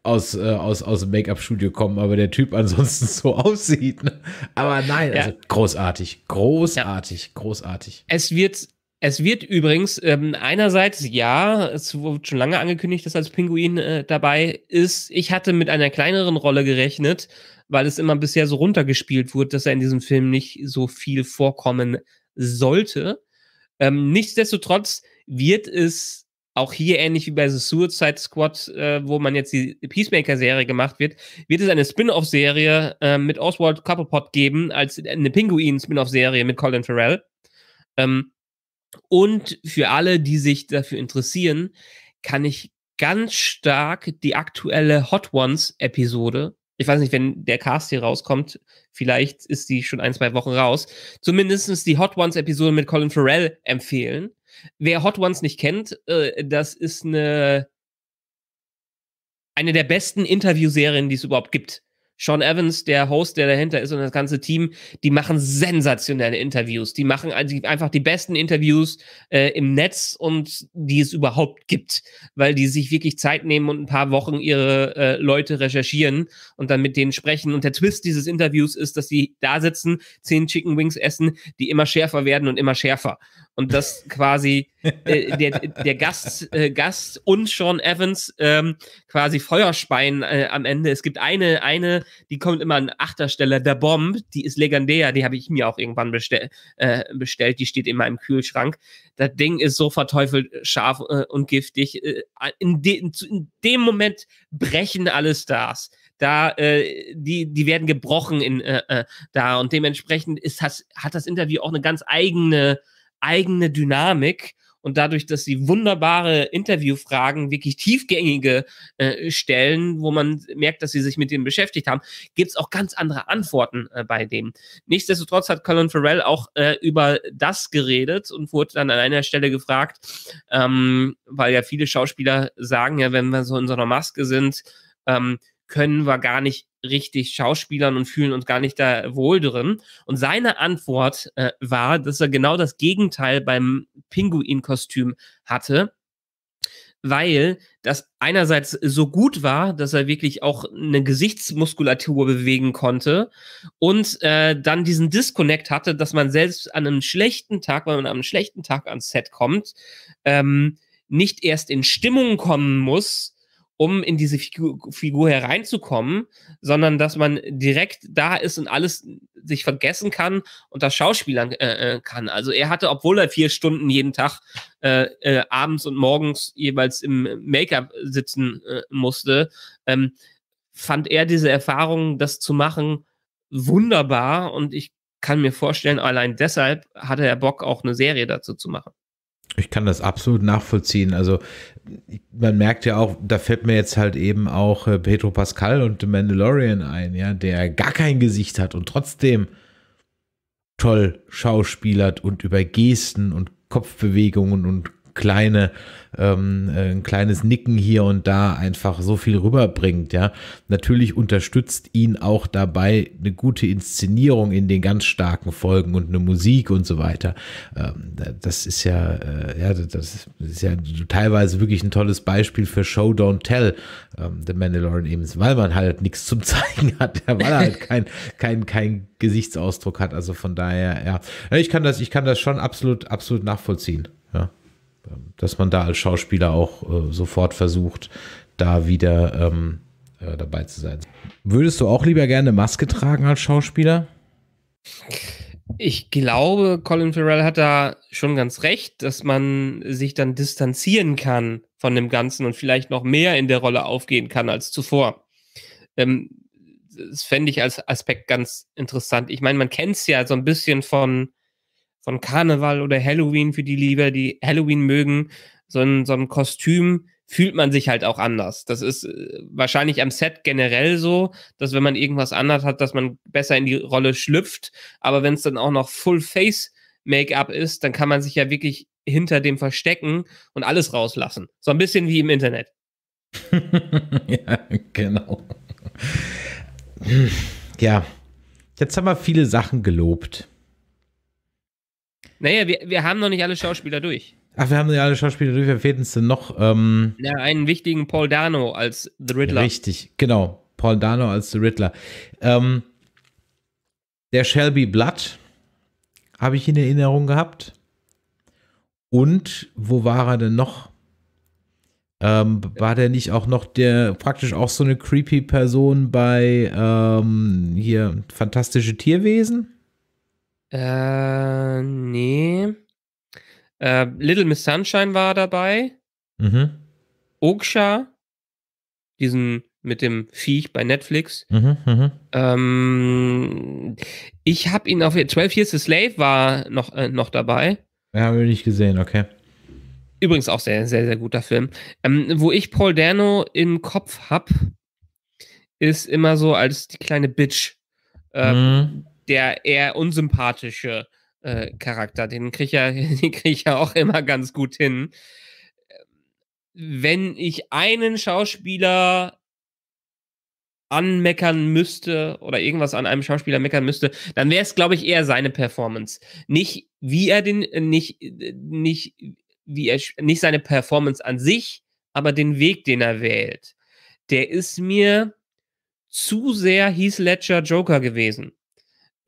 aus, äh, aus, aus dem Make-up-Studio kommen, aber der Typ (laughs) ansonsten so aussieht. Ne? Aber nein, also ja. also großartig, großartig, ja. großartig. Es wird es wird übrigens ähm, einerseits, ja, es wurde schon lange angekündigt, dass als Pinguin äh, dabei ist. Ich hatte mit einer kleineren Rolle gerechnet, weil es immer bisher so runtergespielt wurde, dass er in diesem Film nicht so viel vorkommen sollte. Ähm, nichtsdestotrotz wird es auch hier ähnlich wie bei The Suicide Squad, äh, wo man jetzt die Peacemaker-Serie gemacht wird, wird es eine Spin-off-Serie äh, mit Oswald Cobblepot geben, als eine Pinguin-Spin-off-Serie mit Colin Farrell. Ähm, und für alle, die sich dafür interessieren, kann ich ganz stark die aktuelle Hot Ones-Episode ich weiß nicht, wenn der Cast hier rauskommt, vielleicht ist die schon ein, zwei Wochen raus, zumindest die Hot Ones-Episode mit Colin Farrell empfehlen. Wer Hot Ones nicht kennt, äh, das ist eine, eine der besten Interviewserien, die es überhaupt gibt. Sean Evans, der Host, der dahinter ist und das ganze Team, die machen sensationelle Interviews. Die machen also einfach die besten Interviews äh, im Netz und die es überhaupt gibt, weil die sich wirklich Zeit nehmen und ein paar Wochen ihre äh, Leute recherchieren und dann mit denen sprechen. Und der Twist dieses Interviews ist, dass sie da sitzen, zehn Chicken Wings essen, die immer schärfer werden und immer schärfer und dass quasi äh, der, der Gast, äh, Gast und Sean Evans ähm, quasi Feuerspeien äh, am Ende. Es gibt eine, eine, die kommt immer an achter Stelle, der Bomb, die ist legendär, die habe ich mir auch irgendwann bestell, äh, bestellt, die steht immer im Kühlschrank. Das Ding ist so verteufelt scharf äh, und giftig. Äh, in, de, in dem Moment brechen alle Stars da äh, die die werden gebrochen in äh, äh da und dementsprechend ist das hat das Interview auch eine ganz eigene eigene Dynamik und dadurch, dass sie wunderbare Interviewfragen, wirklich tiefgängige äh, stellen, wo man merkt, dass sie sich mit dem beschäftigt haben, gibt es auch ganz andere Antworten äh, bei dem. Nichtsdestotrotz hat Colin Farrell auch äh, über das geredet und wurde dann an einer Stelle gefragt, ähm, weil ja viele Schauspieler sagen, ja, wenn wir so in so einer Maske sind, ähm, können wir gar nicht richtig schauspielern und fühlen uns gar nicht da wohl drin. Und seine Antwort äh, war, dass er genau das Gegenteil beim Pinguin-Kostüm hatte, weil das einerseits so gut war, dass er wirklich auch eine Gesichtsmuskulatur bewegen konnte und äh, dann diesen Disconnect hatte, dass man selbst an einem schlechten Tag, wenn man an einem schlechten Tag ans Set kommt, ähm, nicht erst in Stimmung kommen muss, um in diese Figur, Figur hereinzukommen, sondern dass man direkt da ist und alles sich vergessen kann und das Schauspielern äh, äh, kann. Also er hatte, obwohl er vier Stunden jeden Tag äh, äh, abends und morgens jeweils im Make-up sitzen äh, musste, ähm, fand er diese Erfahrung, das zu machen, wunderbar und ich kann mir vorstellen, allein deshalb hatte er Bock, auch eine Serie dazu zu machen. Ich kann das absolut nachvollziehen. Also man merkt ja auch, da fällt mir jetzt halt eben auch äh, Pedro Pascal und The Mandalorian ein, ja, der gar kein Gesicht hat und trotzdem toll schauspielert und über Gesten und Kopfbewegungen und kleine, ähm, äh, ein kleines Nicken hier und da einfach so viel rüberbringt. Ja, natürlich unterstützt ihn auch dabei eine gute Inszenierung in den ganz starken Folgen und eine Musik und so weiter. Ähm, das ist ja, äh, ja, das ist ja teilweise wirklich ein tolles Beispiel für Show Don't Tell, ähm, The Mandalorian eben, weil man halt nichts zum (laughs) Zeigen hat, weil er halt kein, kein, kein Gesichtsausdruck hat. Also von daher, ja, ich kann das, ich kann das schon absolut, absolut nachvollziehen. Ja. Ähm, dass man da als Schauspieler auch äh, sofort versucht, da wieder ähm, äh, dabei zu sein. Würdest du auch lieber gerne Maske tragen als Schauspieler? Ich glaube, Colin Farrell hat da schon ganz recht, dass man sich dann distanzieren kann von dem Ganzen und vielleicht noch mehr in der Rolle aufgehen kann als zuvor. Ähm, das fände ich als Aspekt ganz interessant. Ich meine, man kennt es ja so ein bisschen von von Karneval oder Halloween für die Lieber, die Halloween mögen, so ein, so ein Kostüm fühlt man sich halt auch anders. Das ist äh, wahrscheinlich am Set generell so, dass wenn man irgendwas anders hat, dass man besser in die Rolle schlüpft. Aber wenn es dann auch noch Full-Face-Make-up ist, dann kann man sich ja wirklich hinter dem verstecken und alles rauslassen. So ein bisschen wie im Internet. (laughs) ja, genau. Hm, ja, jetzt haben wir viele Sachen gelobt. Naja, wir, wir haben noch nicht alle Schauspieler durch. Ach, wir haben ja alle Schauspieler durch. Wer fehlt uns denn noch? Ähm, ja, einen wichtigen Paul Dano als The Riddler. Richtig, genau. Paul Dano als The Riddler. Ähm, der Shelby Blood habe ich in Erinnerung gehabt. Und wo war er denn noch? Ähm, war der nicht auch noch der praktisch auch so eine creepy Person bei ähm, hier Fantastische Tierwesen? Äh, nee. Äh, Little Miss Sunshine war dabei. Mhm. Oksha, diesen mit dem Viech bei Netflix. Mhm, mhm. ähm, ich habe ihn auf 12 Years a Slave war noch, äh, noch dabei. Ja, haben ich nicht gesehen, okay. Übrigens auch sehr, sehr, sehr guter Film. Ähm, wo ich Paul Dano im Kopf hab, ist immer so als die kleine Bitch. Ähm, mhm der eher unsympathische äh, Charakter. Den kriege ich, ja, (laughs) krieg ich ja auch immer ganz gut hin. Ähm, wenn ich einen Schauspieler anmeckern müsste oder irgendwas an einem Schauspieler meckern müsste, dann wäre es, glaube ich, eher seine Performance. Nicht wie er den, äh, nicht, äh, nicht, wie er, nicht seine Performance an sich, aber den Weg, den er wählt. Der ist mir zu sehr Heath Ledger Joker gewesen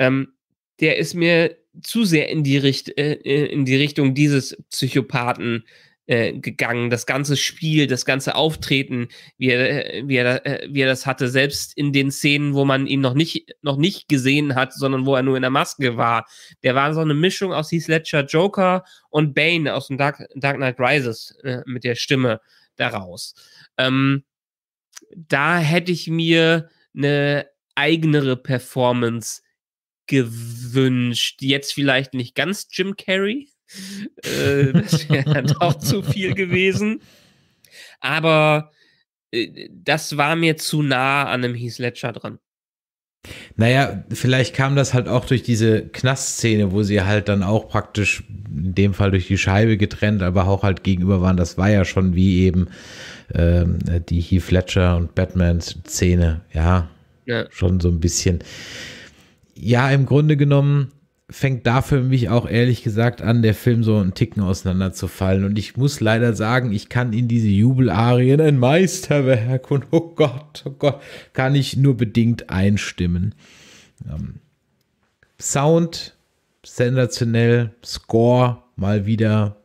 ähm, der ist mir zu sehr in die, Richt äh, äh, in die Richtung dieses Psychopathen äh, gegangen. Das ganze Spiel, das ganze Auftreten, wie er, äh, wie, er, äh, wie er das hatte, selbst in den Szenen, wo man ihn noch nicht, noch nicht gesehen hat, sondern wo er nur in der Maske war. Der war so eine Mischung aus Heath Ledger Joker und Bane aus dem Dark, Dark Knight Rises äh, mit der Stimme daraus. Ähm, da hätte ich mir eine eigenere Performance gewünscht. Jetzt vielleicht nicht ganz Jim Carrey. äh, (laughs) das wäre auch zu viel gewesen. Aber äh, das war mir zu nah an einem Heath Ledger dran. Naja, vielleicht kam das halt auch durch diese Knastszene, wo sie halt dann auch praktisch in dem Fall durch die Scheibe getrennt, aber auch halt gegenüber waren. Das war ja schon wie eben ähm, die Heath Ledger und Batman-Szene. Ja, ja, schon so ein bisschen ja, im Grunde genommen fängt da für mich auch ehrlich gesagt an, der Film so einen Ticken auseinanderzufallen. Und ich muss leider sagen, ich kann in diese Jubelarien ein Meisterwerk und oh Gott, oh Gott, kann ich nur bedingt einstimmen. Ähm, Sound sensationell, Score mal wieder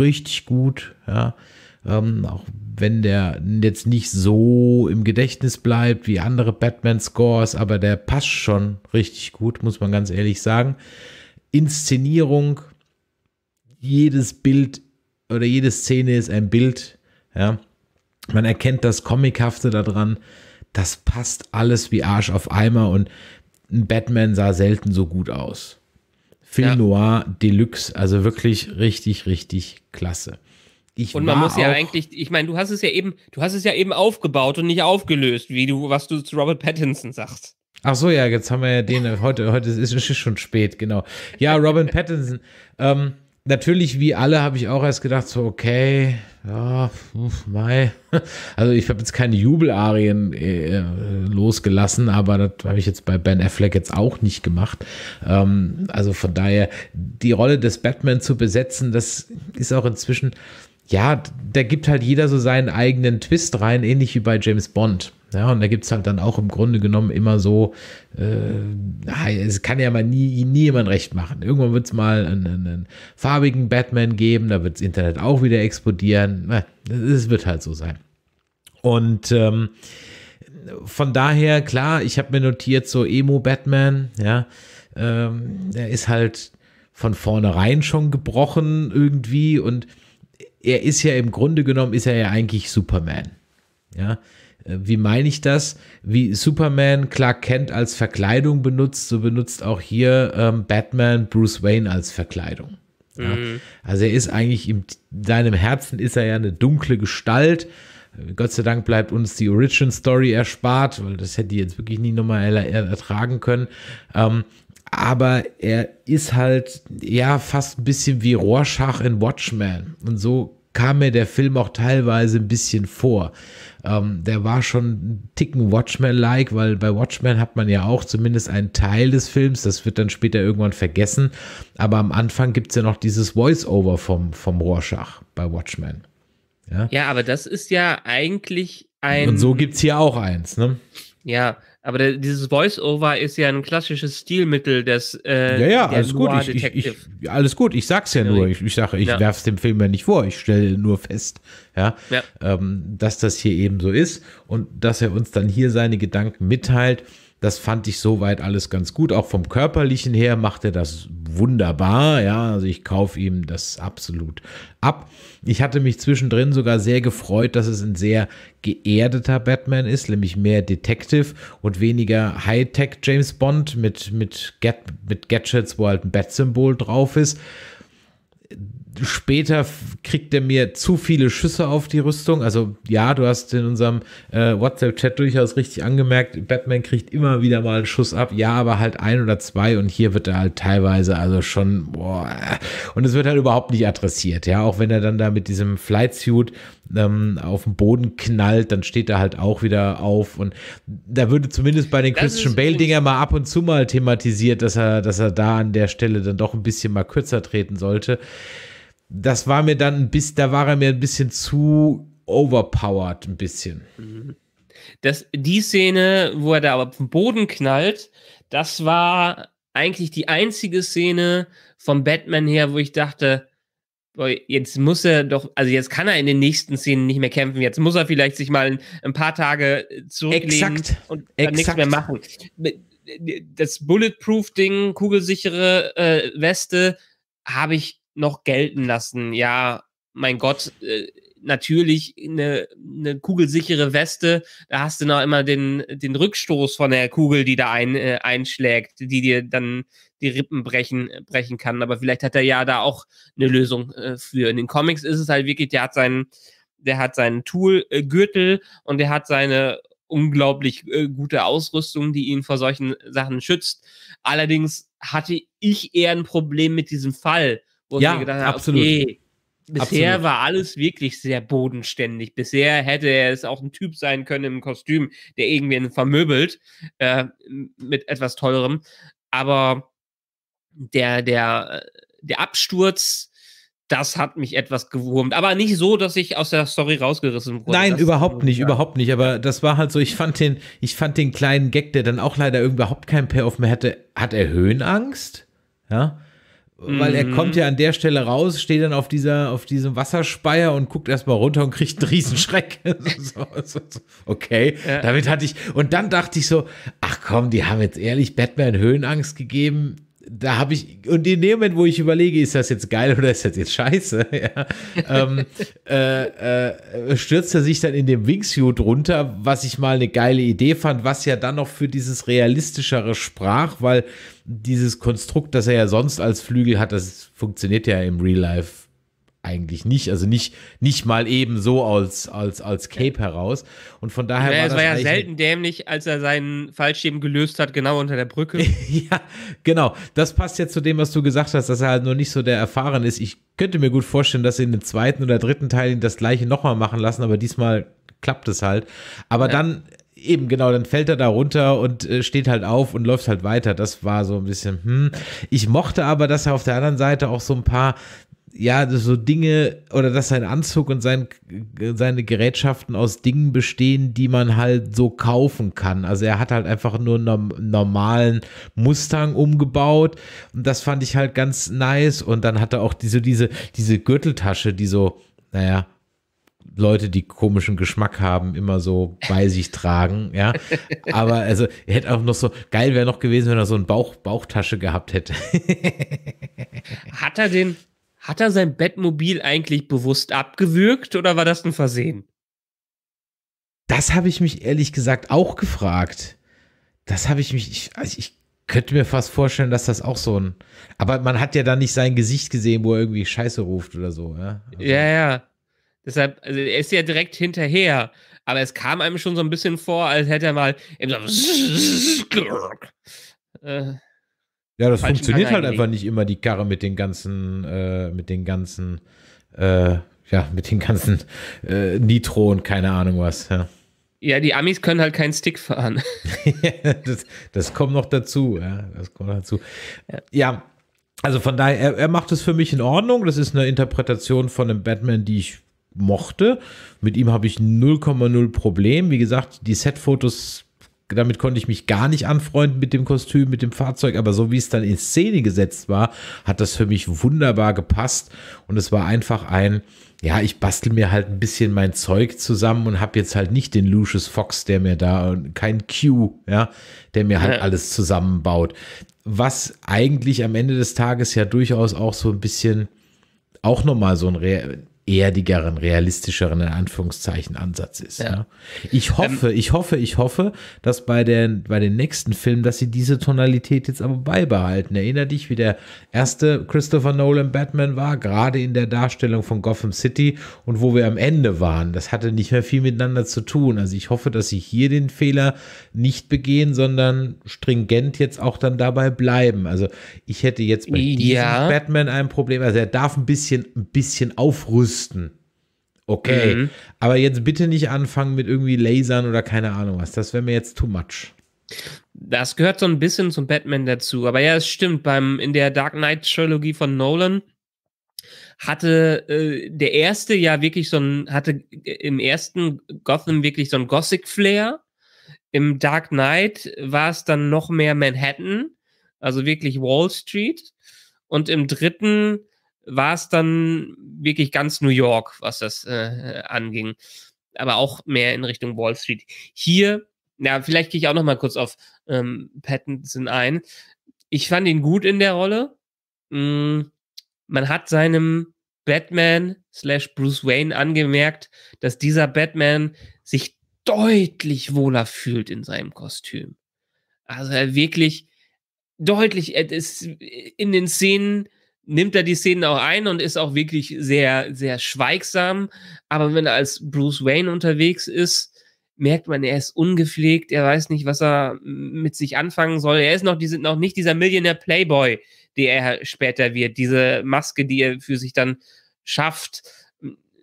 richtig gut, ja. Ähm, auch wenn der jetzt nicht so im Gedächtnis bleibt wie andere Batman-Scores, aber der passt schon richtig gut, muss man ganz ehrlich sagen. Inszenierung, jedes Bild oder jede Szene ist ein Bild, ja. Man erkennt das Comichafte daran. Das passt alles wie Arsch auf Eimer und ein Batman sah selten so gut aus. Film ja. Noir Deluxe, also wirklich richtig, richtig klasse. Ich und man muss ja eigentlich, ich meine, du hast es ja eben, du hast es ja eben aufgebaut und nicht aufgelöst, wie du, was du zu Robert Pattinson sagst. Ach so, ja, jetzt haben wir ja den, heute, heute ist es schon spät, genau. Ja, Robin Pattinson, ähm, natürlich wie alle habe ich auch erst gedacht, so, okay, ja, uff, mei. Also ich habe jetzt keine Jubelarien äh, losgelassen, aber das habe ich jetzt bei Ben Affleck jetzt auch nicht gemacht. Ähm, also von daher, die Rolle des Batman zu besetzen, das ist auch inzwischen ja, da gibt halt jeder so seinen eigenen Twist rein, ähnlich wie bei James Bond. Ja, und da gibt es halt dann auch im Grunde genommen immer so, äh, es kann ja mal nie, nie jemand recht machen. Irgendwann wird es mal einen, einen, farbigen Batman geben, da wird das Internet auch wieder explodieren. Es wird halt so sein. Und ähm, von daher, klar, ich habe mir notiert, so Emo-Batman, ja, ähm, der ist halt von vornherein schon gebrochen irgendwie und er ist ja im Grunde genommen, ist er ja eigentlich Superman. Ja, äh, wie meine ich das? Wie Superman Clark Kent als Verkleidung benutzt, so benutzt auch hier ähm, Batman Bruce Wayne als Verkleidung. Ja? Mhm. Also er ist eigentlich in seinem Herzen ist er ja eine dunkle Gestalt. Äh, Gott sei Dank bleibt uns die Origin Story erspart, weil das hätte die jetzt wirklich nie nochmal ertragen können. Ähm, aber er ist halt ja fast ein bisschen wie Rorschach in Watchmen. Und so kam mir der Film auch teilweise ein bisschen vor. Ähm, der war schon ein Ticken Watchmen-like, weil bei Watchmen hat man ja auch zumindest einen Teil des Films, das wird dann später irgendwann vergessen. Aber am Anfang gibt es ja noch dieses Voice-Over vom, vom Rorschach bei Watchmen. Ja? ja, aber das ist ja eigentlich ein. Und so gibt es hier auch eins, ne? Ja, aber der, dieses Voice-Over ist ja ein klassisches Stilmittel des äh, Ja, ja, alles gut. Ich, ich, ich, alles gut, ich sag's ja nur. Ich, ich sage, ich ja. werf's dem Film ja nicht vor, ich stelle nur fest, ja, ja. Ähm, dass das hier eben so ist und dass er uns dann hier seine Gedanken mitteilt. Das fand ich soweit alles ganz gut. Auch vom körperlichen her macht er das wunderbar. Ja, also ich kaufe ihm das absolut ab. Ich hatte mich zwischendrin sogar sehr gefreut, dass es ein sehr geerdeter Batman ist, nämlich mehr Detective und weniger Hightech James Bond mit, mit, Get mit Gadgets, wo halt ein Bat-Symbol drauf ist später kriegt er mir zu viele Schüsse auf die Rüstung. Also ja, du hast in unserem äh, WhatsApp-Chat durchaus richtig angemerkt, Batman kriegt immer wieder mal einen Schuss ab. Ja, aber halt ein oder zwei und hier wird er halt teilweise also schon, boah, und es wird halt überhaupt nicht adressiert. Ja, auch wenn er dann da mit diesem Flight Suit ähm, auf den Boden knallt, dann steht er halt auch wieder auf und da würde zumindest bei den das Christian Bale-Dinger mal ab und zu mal thematisiert, dass er, dass er da an der Stelle dann doch ein bisschen mal kürzer treten sollte das war mir dann ein bisschen, da war er mir ein bisschen zu overpowered, ein bisschen. Mhm. Das, die Szene, wo er da auf den Boden knallt, das war eigentlich die einzige Szene vom Batman her, wo ich dachte, jetzt muss er doch, also jetzt kann er in den nächsten Szenen nicht mehr kämpfen, jetzt muss er vielleicht sich mal ein, ein paar Tage zurücklegen exakt, und dann exakt. nichts mehr machen. Das Bulletproof-Ding, kugelsichere äh, Weste, habe ich noch gelten lassen. Ja, mein Gott, äh, natürlich eine, eine, kugelsichere Weste, da hast du noch immer den, den Rückstoß von der Kugel, die da ein, äh, einschlägt, die dir dann die Rippen brechen, äh, brechen kann. Aber vielleicht hat er ja da auch eine Lösung äh, für. In den Comics ist es halt wirklich, der hat seinen, der hat seinen Tool-Gürtel und der hat seine unglaublich äh, gute Ausrüstung, die ihn vor solchen Sachen schützt. Allerdings hatte ich eher ein Problem mit diesem Fall, wo ja, ich gedacht habe, absolut. okay, bisher absolut. war alles wirklich sehr bodenständig. Bisher hätte es auch ein Typ sein können im Kostüm, der irgendwen vermöbelt äh, mit etwas teurem. Aber der, der, äh, der Absturz das hat mich etwas gewurmt. Aber nicht so, dass ich aus der Story rausgerissen wurde. Nein, das überhaupt nicht, sagen. überhaupt nicht. Aber das war halt so, ich fand den, ich fand den kleinen Gag, der dann auch leider überhaupt keinen Payoff mehr hatte. Hat er Höhenangst? Ja. Weil er kommt mhm. ja an der Stelle raus, steht dann auf, dieser, auf diesem Wasserspeier und guckt erstmal runter und kriegt einen Riesenschreck. (laughs) so, so, so. Okay, ja. damit hatte ich. Und dann dachte ich so: Ach komm, die haben jetzt ehrlich Batman Höhenangst gegeben da habe ich, und in dem Moment, wo ich überlege, ist das jetzt geil oder ist das jetzt scheiße, (laughs) ja, ähm, äh, äh, stürzt er sich dann in dem Wingsuit runter, was ich mal eine geile Idee fand, was ja dann noch für dieses realistischere sprach, weil dieses Konstrukt, das er ja sonst als Flügel hat, das funktioniert ja im Real Life eigentlich nicht. Also nicht, nicht mal eben so als, als, als Cape heraus. Und von daher ja, war es war ja selten dämlich, als er seinen Fallschirm gelöst hat, genau unter der Brücke. (laughs) ja, genau. Das passt jetzt zu dem, was du gesagt hast, dass er halt nur nicht so der erfahren ist. Ich könnte mir gut vorstellen, dass sie in den zweiten oder dritten Teil das gleiche nochmal machen lassen, aber diesmal klappt es halt. Aber ja. dann eben genau, dann fällt er da runter und äh, steht halt auf und läuft halt weiter. Das war so ein bisschen, hm. Ich mochte aber, dass er auf der anderen Seite auch so ein paar ja, so Dinge oder dass sein Anzug und sein, seine Gerätschaften aus Dingen bestehen, die man halt so kaufen kann. Also er hat halt einfach nur einen normalen Mustang umgebaut und das fand ich halt ganz nice. Und dann hat er auch diese, diese, diese Gürteltasche, die so, naja, Leute, die komischen Geschmack haben, immer so bei sich tragen, ja. Aber also hätte auch noch so, geil wäre noch gewesen, wenn er so eine Bauch, Bauchtasche gehabt hätte. Hat er den, hat er sein Bettmobil eigentlich bewusst abgewürgt oder war das ein Versehen? Das habe ich mich ehrlich gesagt auch gefragt. Das habe ich mich, ich, also ich könnte mir fast vorstellen, dass das auch so ein. Aber man hat ja da nicht sein Gesicht gesehen, wo er irgendwie Scheiße ruft oder so. Ja, also ja, ja. Deshalb, also er ist ja direkt hinterher. Aber es kam einem schon so ein bisschen vor, als hätte er mal. So (laughs) äh, ja, das funktioniert halt einfach nicht immer die Karre mit den ganzen, äh, mit den ganzen, äh, ja, mit den ganzen äh, Nitro und keine Ahnung was. Ja. ja. die Amis können halt keinen Stick fahren. (laughs) das, das, kommt noch dazu, ja, das kommt dazu. ja. ja. Also von daher, er, er, macht es für mich in Ordnung. Das ist eine Interpretation von einem Batman, die ich mochte. Mit ihm habe ich 0,0 Problem. Wie gesagt, die Setfotos damit konnte ich mich gar nicht anfreunden mit dem Kostüm, mit dem Fahrzeug, aber so wie es dann in Szene gesetzt war, hat das für mich wunderbar gepasst und es war einfach ein, ja, ich bastel mir halt ein bisschen mein Zeug zusammen und habe jetzt halt nicht den Lucius Fox, der mir da, kein Q, ja, der mir halt ja. alles zusammenbaut. Was eigentlich am Ende des Tages ja durchaus auch so ein bisschen, auch nochmal so ein, Re erdigeren, realistischeren, in Anführungszeichen, Ansatz ist. Ja. Ne? Ich hoffe, ähm, ich hoffe, ich hoffe, dass bei, den bei den nächsten Filmen, dass sie diese Tonalität jetzt aber beibehalten. Erinner dich, wie der erste Christopher Nolan Batman war, gerade in der Darstellung von Gotham City und wo wir am Ende waren. Das hatte nicht mehr viel miteinander zu tun. Also ich hoffe, dass sie hier den Fehler nicht begehen, sondern stringent jetzt auch dann dabei bleiben. Also ich hätte jetzt bei ja. diesem Batman ein Problem. Also er darf ein bisschen, ein bisschen aufrüsten wussten. Okay, mhm. aber jetzt bitte nicht anfangen mit irgendwie Lasern oder keine Ahnung was. Das wäre mir jetzt too much. Das gehört so ein bisschen zum Batman dazu. Aber ja, es stimmt. Beim, in der Dark Knight-Trilogie von Nolan hatte äh, der erste ja wirklich so ein, hatte im ersten Gotham wirklich so ein Gothic-Flair. Im Dark Knight war es dann noch mehr Manhattan, also wirklich Wall Street. Und im dritten war es dann wirklich ganz New York, was das äh, anging. Aber auch mehr in Richtung Wall Street. Hier, ja, vielleicht gehe ich auch noch mal kurz auf ähm, Pattinson ein. Ich fand ihn gut in der Rolle. Mm, man hat seinem Batman slash Bruce Wayne angemerkt, dass dieser Batman sich deutlich wohler fühlt in seinem Kostüm. Also er wirklich deutlich, er ist in den Szenen nimmt er die Szenen auch ein und ist auch wirklich sehr, sehr schweigsam. Aber wenn er als Bruce Wayne unterwegs ist, merkt man, er ist ungepflegt, er weiß nicht, was er mit sich anfangen soll. Er ist noch, die sind noch nicht dieser Millionär Playboy, der er später wird. Diese Maske, die er für sich dann schafft.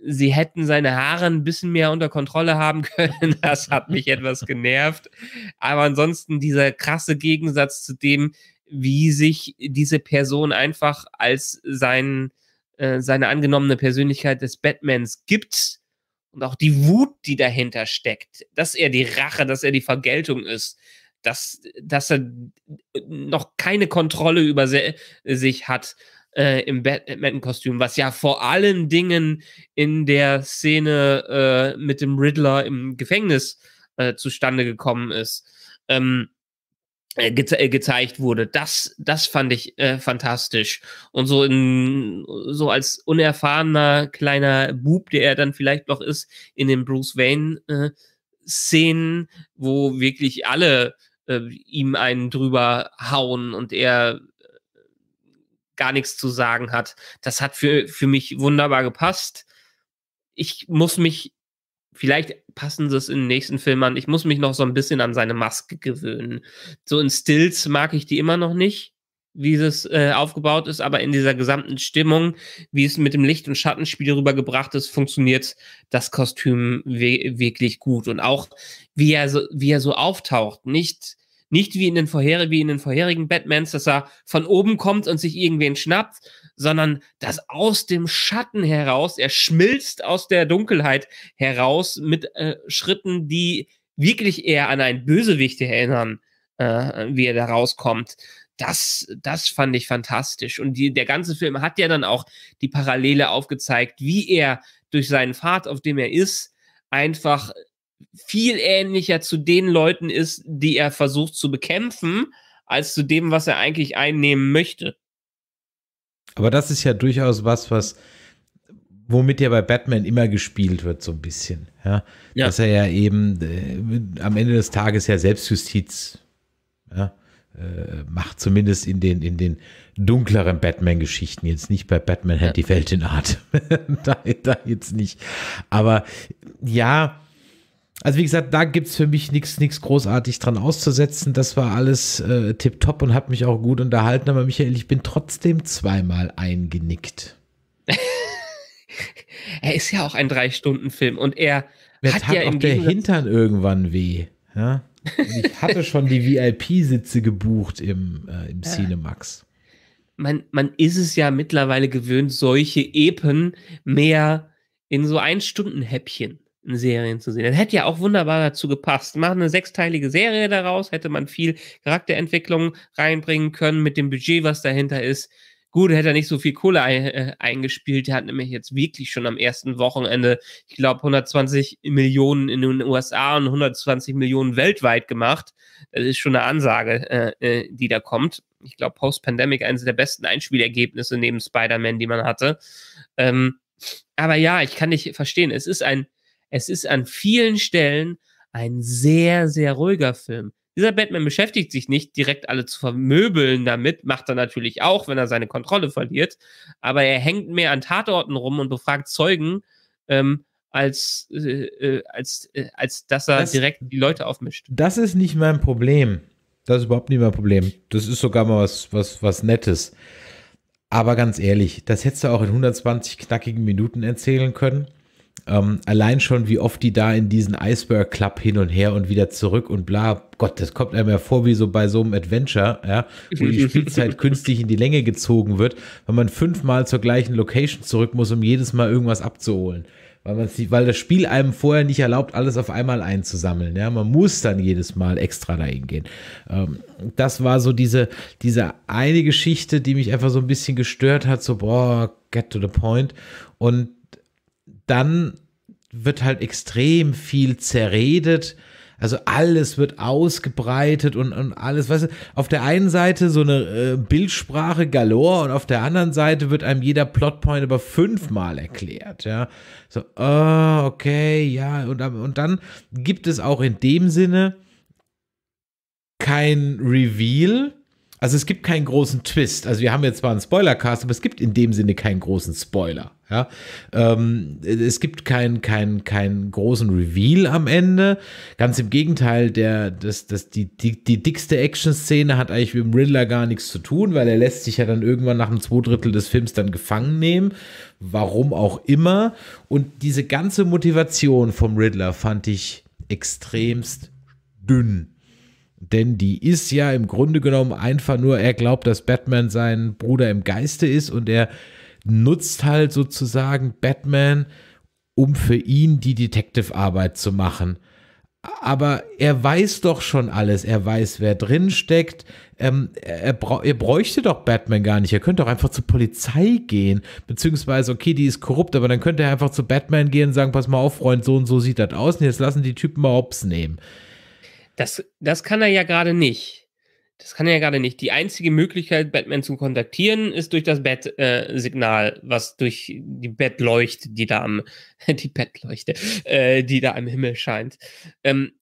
Sie hätten seine Haare ein bisschen mehr unter Kontrolle haben (laughs) können. Das hat mich etwas genervt. Aber ansonsten dieser krasse Gegensatz zu dem, wie sich diese Person einfach als sein, äh, seine angenommene Persönlichkeit des Batmans gibt und auch die Wut, die dahinter steckt, dass er die Rache, dass er die Vergeltung ist, dass, dass er noch keine Kontrolle über sich hat äh, im Batman-Kostüm, was ja vor allen Dingen in der Szene äh, mit dem Riddler im Gefängnis äh, zustande gekommen ist. Ähm, äh, Ge äh, gezeigt wurde. Das, das fand ich äh, fantastisch. Und so in, so als unerfahrener kleiner Bub, der er dann vielleicht noch ist, in den Bruce Wayne äh, Szenen, wo wirklich alle äh, ihm einen drüber hauen und er äh, gar nichts zu sagen hat. Das hat für, für mich wunderbar gepasst. Ich muss mich vielleicht passen sie es in den nächsten Filmen an. Ich muss mich noch so ein bisschen an seine Maske gewöhnen. So in Stills mag ich die immer noch nicht, wie es äh, aufgebaut ist, aber in dieser gesamten Stimmung, wie es mit dem Licht- und Schattenspiel rübergebracht ist, funktioniert das Kostüm we wirklich gut. Und auch, wie er so, wie er so auftaucht, nicht nicht wie in, den vorher, wie in den vorherigen Batmans, dass er von oben kommt und sich irgendwen schnappt, sondern dass aus dem Schatten heraus, er schmilzt aus der Dunkelheit heraus mit äh, Schritten, die wirklich eher an einen Bösewicht erinnern, äh, wie er da rauskommt. Das, das fand ich fantastisch. Und die, der ganze Film hat ja dann auch die Parallele aufgezeigt, wie er durch seinen Pfad, auf dem er ist, einfach viel ähnlicher zu den Leuten ist, die er versucht zu bekämpfen, als zu dem, was er eigentlich einnehmen möchte. Aber das ist ja durchaus was, was womit ja bei Batman immer gespielt wird, so ein bisschen. Ja? ja. Dass er ja eben äh, am Ende des Tages ja Selbstjustiz ja, äh, macht, zumindest in den, in den dunkleren Batman-Geschichten. Jetzt nicht bei Batman ja. hat die Welt in Art. (laughs) da, da jetzt nicht. Aber ja, also wie gesagt, da gibt es für mich nichts großartig dran auszusetzen. Das war alles äh, tipptopp und hat mich auch gut unterhalten. Aber Michael, ich bin trotzdem zweimal eingenickt. (laughs) er ist ja auch ein Drei-Stunden-Film und er Mir hat, hat ja auch im der Hintern irgendwann weh. Ja? ich hatte schon die VIP-Sitze gebucht im, äh, im ja. Cinemax. Man, man ist es ja mittlerweile gewöhnt, solche Epen mehr in so ein Stundenhäppchen Serien zu sehen. Das hätte ja auch wunderbar dazu gepasst. Machen eine sechsteilige Serie daraus, hätte man viel Charakterentwicklung reinbringen können mit dem Budget, was dahinter ist. Gut, hätte er nicht so viel Kohle äh, eingespielt. Er hat nämlich jetzt wirklich schon am ersten Wochenende, ich glaube, 120 Millionen in den USA und 120 Millionen weltweit gemacht. Das ist schon eine Ansage, äh, äh die da kommt. Ich glaube, Post-Pandemic eines der besten Einspielergebnisse neben Spider-Man, die man hatte. Ähm, aber ja, ich kann nicht verstehen. Es ist ein es ist an vielen Stellen ein sehr, sehr ruhiger Film. Dieser Batman beschäftigt sich nicht direkt alle zu vermöbeln damit, macht er natürlich auch, wenn er seine Kontrolle verliert, aber er hängt mehr an Tatorten rum und befragt Zeugen, ähm, als, äh, äh als, äh, als dass er das, direkt die Leute aufmischt. Das ist nicht mein Problem. Das ist überhaupt nicht mein Problem. Das ist sogar mal was, was, was Nettes. Aber ganz ehrlich, das hättest du auch in 120 knackigen Minuten erzählen können. Ähm, allein schon, wie oft die da in diesen Iceberg Club hin und her und wieder zurück und bla. Gott, das kommt einem ja vor wie so bei so einem Adventure, ja, wo die (laughs) Spielzeit künstlich in die Länge gezogen wird, weil man fünfmal zur gleichen Location zurück muss, um jedes Mal irgendwas abzuholen. Weil, weil das Spiel einem vorher nicht erlaubt, alles auf einmal einzusammeln. Ja, man muss dann jedes Mal extra dahin gehen. Ähm, das war so diese, diese eine Geschichte, die mich einfach so ein bisschen gestört hat, so, boah, get to the point. Und dann wird halt extrem viel zerredet. Also alles wird ausgebreitet und, und alles, weißt du, auf der einen Seite so eine äh, Bildsprache galore und auf der anderen Seite wird einem jeder Plotpoint aber fünfmal erklärt, ja. So, oh, okay, ja, und, und dann gibt es auch in dem Sinne kein Reveal, also es gibt keinen großen Twist. Also wir haben jetzt zwar einen Spoilercast, aber es gibt in dem Sinne keinen großen Spoiler. Ja? Ähm, es gibt keinen kein, kein großen Reveal am Ende. Ganz im Gegenteil, der, das, das, die, die, die dickste Action-Szene hat eigentlich mit dem Riddler gar nichts zu tun, weil er lässt sich ja dann irgendwann nach einem Zweidrittel des Films dann gefangen nehmen. Warum auch immer. Und diese ganze Motivation vom Riddler fand ich extremst dünn. Denn die ist ja im Grunde genommen einfach nur, er glaubt, dass Batman sein Bruder im Geiste ist und er nutzt halt sozusagen Batman, um für ihn die Detective-Arbeit zu machen. Aber er weiß doch schon alles. Er weiß, wer drin steckt. Ähm, er, er, bräuchte doch Batman gar nicht. Er könnte doch einfach zur Polizei gehen. Beziehungsweise, okay, die ist korrupt, aber dann könnte er einfach zu Batman gehen und sagen: Pass mal auf, Freund, so und so sieht das aus. Und jetzt lassen die Typen mal Ops nehmen. Das, das kann er ja gerade nicht. Das kann er ja gerade nicht. Die einzige Möglichkeit, Batman zu kontaktieren, ist durch das Bat-Signal, äh, was durch die Bettleuchte, die da am, (laughs) die Bettleuchte, äh, die da am Himmel scheint. Ähm,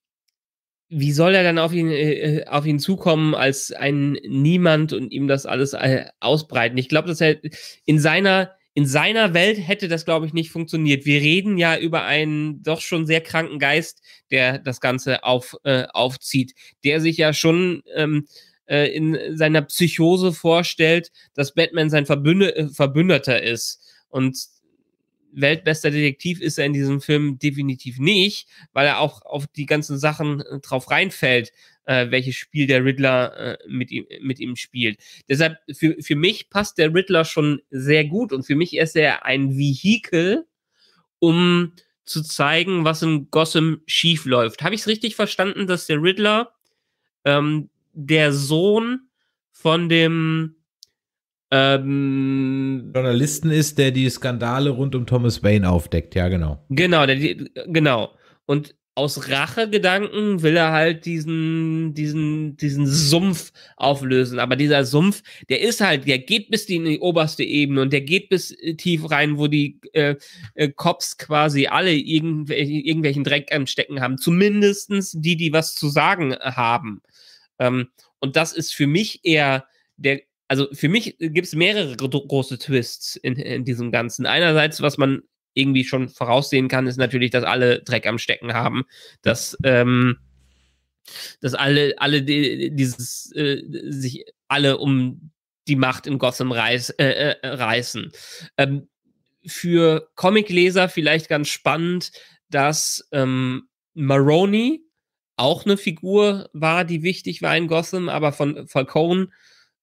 wie soll er dann auf ihn, äh, äh auf ihn zukommen als ein Niemand und ihm das alles äh, ausbreiten? Ich glaube, dass er in seiner in seiner Welt hätte das, glaube ich, nicht funktioniert. Wir reden ja über einen doch schon sehr kranken Geist, der das Ganze auf, äh, aufzieht, der sich ja schon ähm, äh, in seiner Psychose vorstellt, dass Batman sein Verbünde, äh, Verbündeter ist. Und weltbester Detektiv ist er in diesem Film definitiv nicht, weil er auch auf die ganzen Sachen äh, drauf reinfällt äh, welches Spiel der Riddler äh, mit, ihm, mit ihm spielt. Deshalb, für, für mich passt der Riddler schon sehr gut und für mich ist er ein Vehikel, um zu zeigen, was in Gotham schief läuft. Habe ich es richtig verstanden, dass der Riddler ähm, der Sohn von dem ähm, Journalisten ist, der die Skandale rund um Thomas Wayne aufdeckt, ja genau. Genau, der, genau. Und aus Rachegedanken will er halt diesen, diesen, diesen Sumpf auflösen. Aber dieser Sumpf, der ist halt, der geht bis in die oberste Ebene und der geht bis äh, tief rein, wo die äh, äh Cops quasi alle irgendw irgendwelchen Dreck am Stecken haben. Zumindest die, die was zu sagen haben. Ähm, und das ist für mich eher der, also für mich gibt es mehrere große Twists in, in diesem Ganzen. Einerseits, was man irgendwie schon voraussehen kann, ist natürlich, dass alle Dreck am Stecken haben, dass, ähm, dass alle, alle die, dieses, äh, sich alle um die Macht in Gotham reiß, äh, äh reißen. Ähm, für Comicleser vielleicht ganz spannend, dass ähm, Maroni auch eine Figur war, die wichtig war in Gotham, aber von Falcone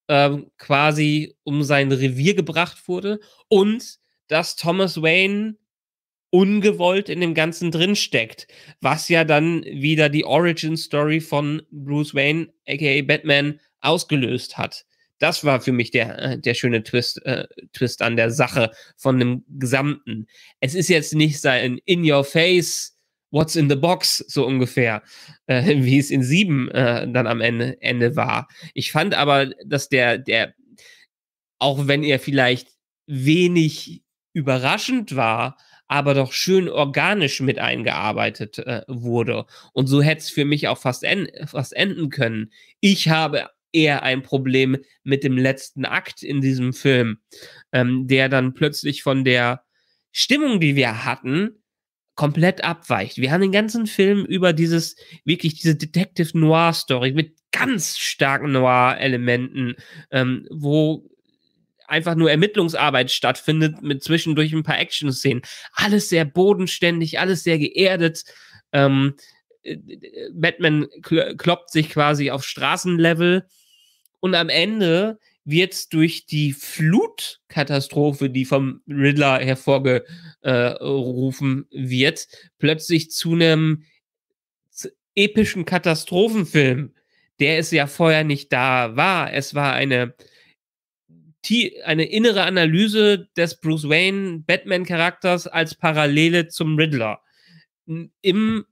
äh, quasi um sein Revier gebracht wurde und dass Thomas Wayne ungewollt in dem Ganzen drinsteckt, was ja dann wieder die Origin Story von Bruce Wayne, aka Batman, ausgelöst hat. Das war für mich der, äh, der schöne Twist, äh, Twist an der Sache von dem Gesamten. Es ist jetzt nicht sein In Your Face, What's in the Box, so ungefähr, äh, (laughs) wie es in sieben äh, dann am Ende, Ende war. Ich fand aber, dass der, der, auch wenn er vielleicht wenig überraschend war, aber doch schön organisch mit eingearbeitet äh, wurde. Und so hätte es für mich auch fast, en fast enden können. Ich habe eher ein Problem mit dem letzten Akt in diesem Film, ähm, der dann plötzlich von der Stimmung, die wir hatten, komplett abweicht. Wir haben den ganzen Film über dieses, wirklich diese Detective Noir Story mit ganz starken Noir-Elementen, ähm, wo einfach nur Ermittlungsarbeit stattfindet mit zwischendurch ein paar Action-Szenen. Alles sehr bodenständig, alles sehr geerdet. Ähm, äh, äh, Batman kloppt sich quasi auf Straßenlevel und am Ende wird durch die Flutkatastrophe, die vom Riddler hervorgerufen äh, wird, plötzlich zu einem epischen Katastrophenfilm, der es ja vorher nicht da war. Es war eine eine innere Analyse des Bruce Wayne Batman-Charakters als Parallele zum Riddler. Im,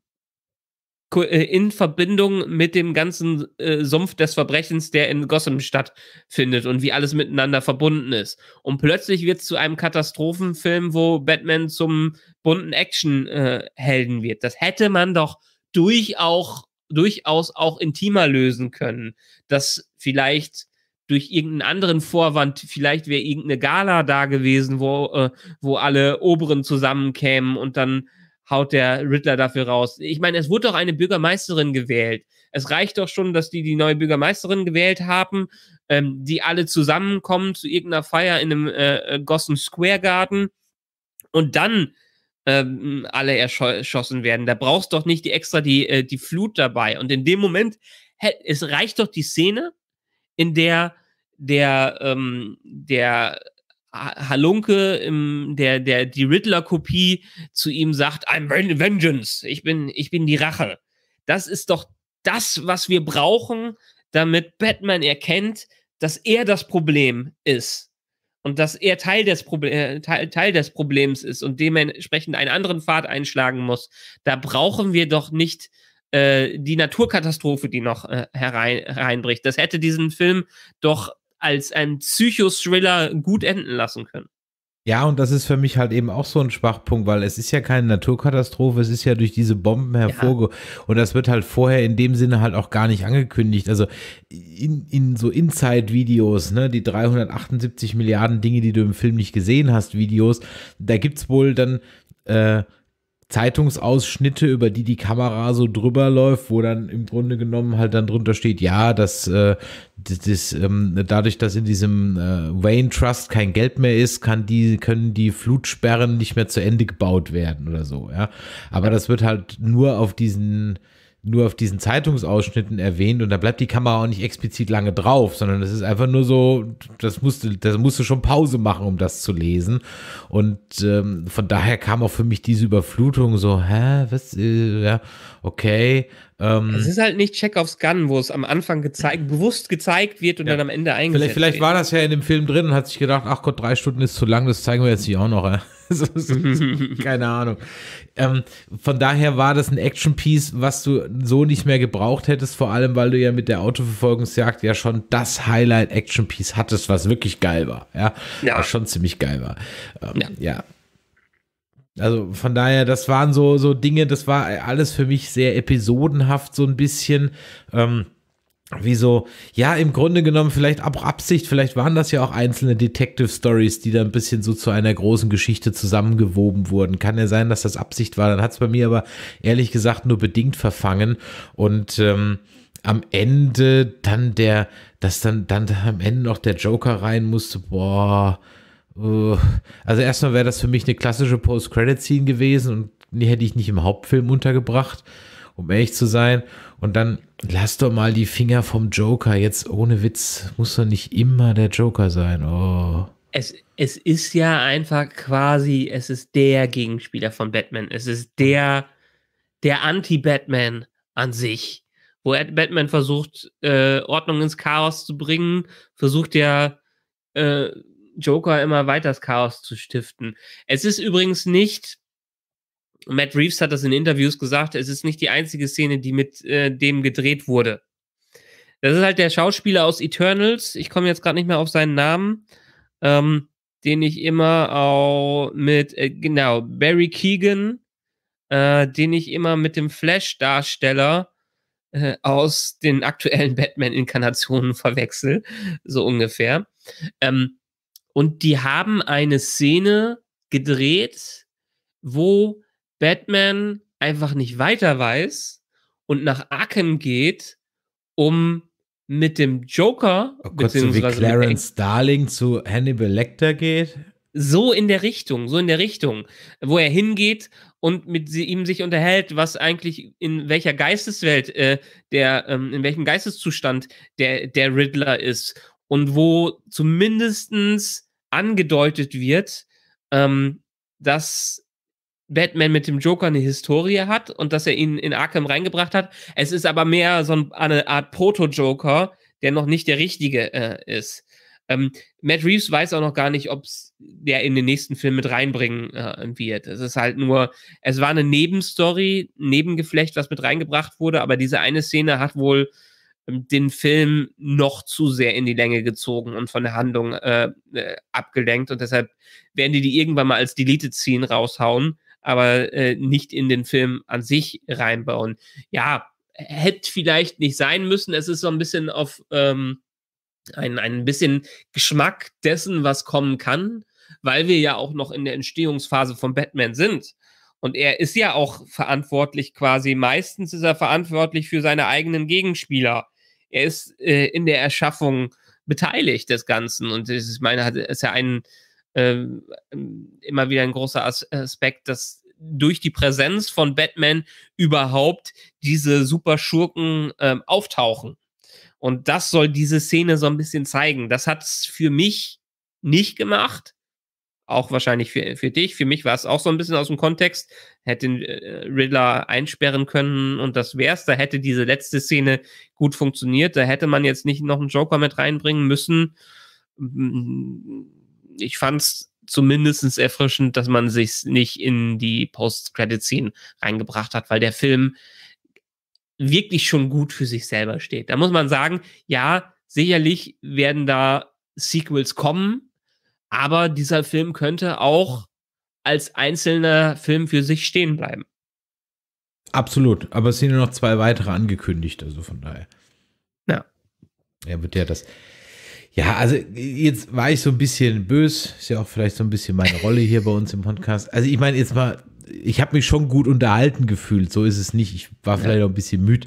äh, in Verbindung mit dem ganzen äh, Sumpf des Verbrechens, der in Gotham stattfindet und wie alles miteinander verbunden ist. Und plötzlich wird es zu einem Katastrophenfilm, wo Batman zum bunten Actionhelden äh, wird. Das hätte man doch durch auch, durchaus auch intimer lösen können. Dass vielleicht durch irgendeinen anderen Vorwand, vielleicht wäre irgendeine Gala da gewesen, wo, äh, wo alle Oberen zusammenkämen und dann haut der Riddler dafür raus. Ich meine, es wurde doch eine Bürgermeisterin gewählt. Es reicht doch schon, dass die die neue Bürgermeisterin gewählt haben, ähm, die alle zusammenkommen zu irgendeiner Feier in einem äh, äh Gotham Square Garden und dann ähm, alle erschossen werden. Da brauchst du doch nicht die extra die, äh, die Flut dabei. Und in dem Moment, es reicht doch die Szene, in der der, ähm, der Halunke, im, der, der die Riddler-Kopie zu ihm sagt, I'm vengeance, ich bin, ich bin die Rache. Das ist doch das, was wir brauchen, damit Batman erkennt, dass er das Problem ist und dass er Teil des, Proble äh, Teil, Teil des Problems ist und dementsprechend einen anderen Pfad einschlagen muss. Da brauchen wir doch nicht äh, die Naturkatastrophe, die noch äh, herein, hereinbricht. Das hätte diesen Film doch als ein Psychothriller gut enden lassen können. Ja, und das ist für mich halt eben auch so ein Schwachpunkt, weil es ist ja keine Naturkatastrophe, es ist ja durch diese Bomben hervorge... Ja. Und das wird halt vorher in dem Sinne halt auch gar nicht angekündigt. Also in, in so Inside-Videos, ne, die 378 Milliarden Dinge, die du im Film nicht gesehen hast, Videos, da gibt es wohl dann äh, Zeitungsausschnitte, über die die Kamera so drüber läuft, wo dann im Grunde genommen halt dann drunter steht, ja, dass äh, das, das, ähm, dadurch, dass in diesem äh, Wayne Trust kein Geld mehr ist, kann die, können die Flutsperren nicht mehr zu Ende gebaut werden oder so, ja. Aber das wird halt nur auf diesen nur auf diesen Zeitungsausschnitten erwähnt und da bleibt die Kamera auch nicht explizit lange drauf, sondern es ist einfach nur so, das musste, das musste schon Pause machen, um das zu lesen. Und ähm, von daher kam auch für mich diese Überflutung so, hä, was, äh, ja, okay. Ähm, es ist halt nicht Check aufs Gun, wo es am Anfang gezeigt, bewusst gezeigt wird und ja, dann am Ende eingesetzt vielleicht, vielleicht wird. war das ja in dem Film drin und hat sich gedacht, ach Gott, drei Stunden ist zu lang, das zeigen wir jetzt nicht auch noch. Äh. (laughs) Keine Ahnung. Ähm, von daher war das ein Action-Piece, was du so nicht mehr gebraucht hättest, vor allem weil du ja mit der Autoverfolgungsjagd ja schon das Highlight-Action-Piece hattest, was wirklich geil war. Ja, ja. was schon ziemlich geil war. Ähm, ja. ja. Also von daher, das waren so, so Dinge, das war alles für mich sehr episodenhaft, so ein bisschen. Ähm, wie so, ja, im Grunde genommen vielleicht auch Absicht, vielleicht waren das ja auch einzelne Detective Stories, die da ein bisschen so zu einer großen Geschichte zusammengewoben wurden. Kann ja sein, dass das Absicht war, dann hat es bei mir aber ehrlich gesagt nur bedingt verfangen und ähm, am Ende dann der, dass dann, dann am Ende noch der Joker rein musste, boah, also erstmal wäre das für mich eine klassische Post-Credit-Scene gewesen und die hätte ich nicht im Hauptfilm untergebracht um ehrlich zu sein. Und dann lass doch mal die Finger vom Joker. Jetzt ohne Witz muss doch nicht immer der Joker sein. Oh. Es, es ist ja einfach quasi, es ist der Gegenspieler von Batman. Es ist der, der Anti-Batman an sich. Wo Batman versucht, äh, Ordnung ins Chaos zu bringen, versucht ja äh, Joker immer weiter das Chaos zu stiften. Es ist übrigens nicht Matt Reeves hat das in Interviews gesagt, es ist nicht die einzige Szene, die mit äh, dem gedreht wurde. Das ist halt der Schauspieler aus Eternals. Ich komme jetzt gerade nicht mehr auf seinen Namen, ähm, den ich immer auch mit, äh, genau, Barry Keegan, äh, den ich immer mit dem Flash-Darsteller äh, aus den aktuellen (laughs) Batman-Inkarnationen verwechsel, so ungefähr. Ähm, und die haben eine Szene gedreht, wo Batman einfach nicht weiter weiß und nach Arkham geht, um mit dem Joker oh Gott, so wie Clarence Darling zu Hannibal Lecter geht. So in der Richtung, so in der Richtung, wo er hingeht und mit ihm sich unterhält, was eigentlich in welcher Geisteswelt äh, der, ähm, in welchem Geisteszustand der, der Riddler ist und wo zumindestens angedeutet wird, ähm, dass Batman mit dem Joker eine Historie hat und dass er ihn in Arkham reingebracht hat. Es ist aber mehr so eine Art Proto-Joker, der noch nicht der richtige äh, ist. Ähm, Matt Reeves weiß auch noch gar nicht, ob der in den nächsten Film mit reinbringen äh, wird. Es ist halt nur, es war eine Nebenstory, Nebengeflecht, was mit reingebracht wurde, aber diese eine Szene hat wohl ähm, den Film noch zu sehr in die Länge gezogen und von der Handlung äh, äh abgelenkt und deshalb werden die die irgendwann mal als Deleted Scene raushauen aber äh, nicht in den Film an sich reinbauen. Ja, hätte vielleicht nicht sein müssen. Es ist so ein bisschen auf ähm, ein, ein bisschen Geschmack dessen, was kommen kann, weil wir ja auch noch in der Entstehungsphase von Batman sind. Und er ist ja auch verantwortlich quasi. Meistens ist er verantwortlich für seine eigenen Gegenspieler. Er ist äh, in der Erschaffung beteiligt des Ganzen. Und ich meine, hat, ist ja ein ähm, immer wieder ein großer Aspekt, dass durch die Präsenz von Batman überhaupt diese Superschurken ähm, auftauchen. Und das soll diese Szene so ein bisschen zeigen. Das hat es für mich nicht gemacht. Auch wahrscheinlich für, für dich. Für mich war es auch so ein bisschen aus dem Kontext. Hätte den äh, Riddler einsperren können und das wär's. Da hätte diese letzte Szene gut funktioniert. Da hätte man jetzt nicht noch einen Joker mit reinbringen müssen ich fand es zumindest erfrischend, dass man sich nicht in die Post-Credit-Scene reingebracht hat, weil der Film wirklich schon gut für sich selber steht. Da muss man sagen, ja, sicherlich werden da Sequels kommen, aber dieser Film könnte auch als einzelner Film für sich stehen bleiben. Absolut, aber es sind nur noch zwei weitere angekündigt, also von daher. Ja. Er ja, wird ja das ja, also jetzt war ich so ein bisschen bös, ist ja auch vielleicht so ein bisschen meine Rolle hier bei uns im Podcast. Also ich meine jetzt mal, ich habe mich schon gut unterhalten gefühlt, so ist es nicht. Ich war vielleicht ja. auch ein bisschen müde,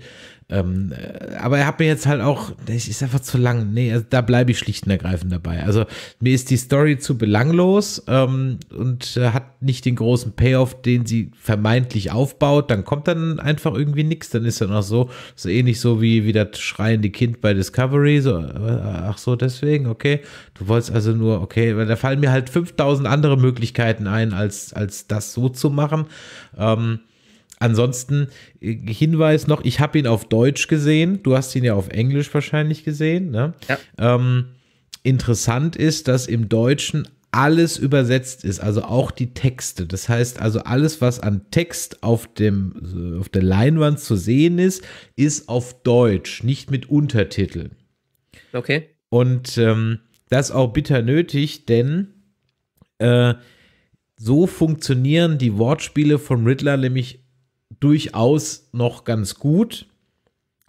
ähm, äh, aber er hat mir jetzt halt auch, das ist einfach zu lang. Nee, also da bleibe ich schlicht und ergreifend dabei. Also mir ist die Story zu belanglos ähm, und äh, hat nicht den großen Payoff, den sie vermeintlich aufbaut. Dann kommt dann einfach irgendwie nichts. Dann ist dann auch so, so ähnlich so wie, wie das schreiende Kind bei Discovery. So, äh, ach so, deswegen, okay. Du wolltest also nur, okay, weil da fallen mir halt 5000 andere Möglichkeiten ein, als, als das so zu machen. Ähm, Ansonsten äh, Hinweis noch, ich habe ihn auf Deutsch gesehen, du hast ihn ja auf Englisch wahrscheinlich gesehen. Ne? Ja. Ähm, interessant ist, dass im Deutschen alles übersetzt ist, also auch die Texte. Das heißt also alles, was an Text auf, dem, äh, auf der Leinwand zu sehen ist, ist auf Deutsch, nicht mit Untertiteln. Okay. Und ähm, das auch bitter nötig, denn äh, so funktionieren die Wortspiele von Riddler nämlich durchaus noch ganz gut.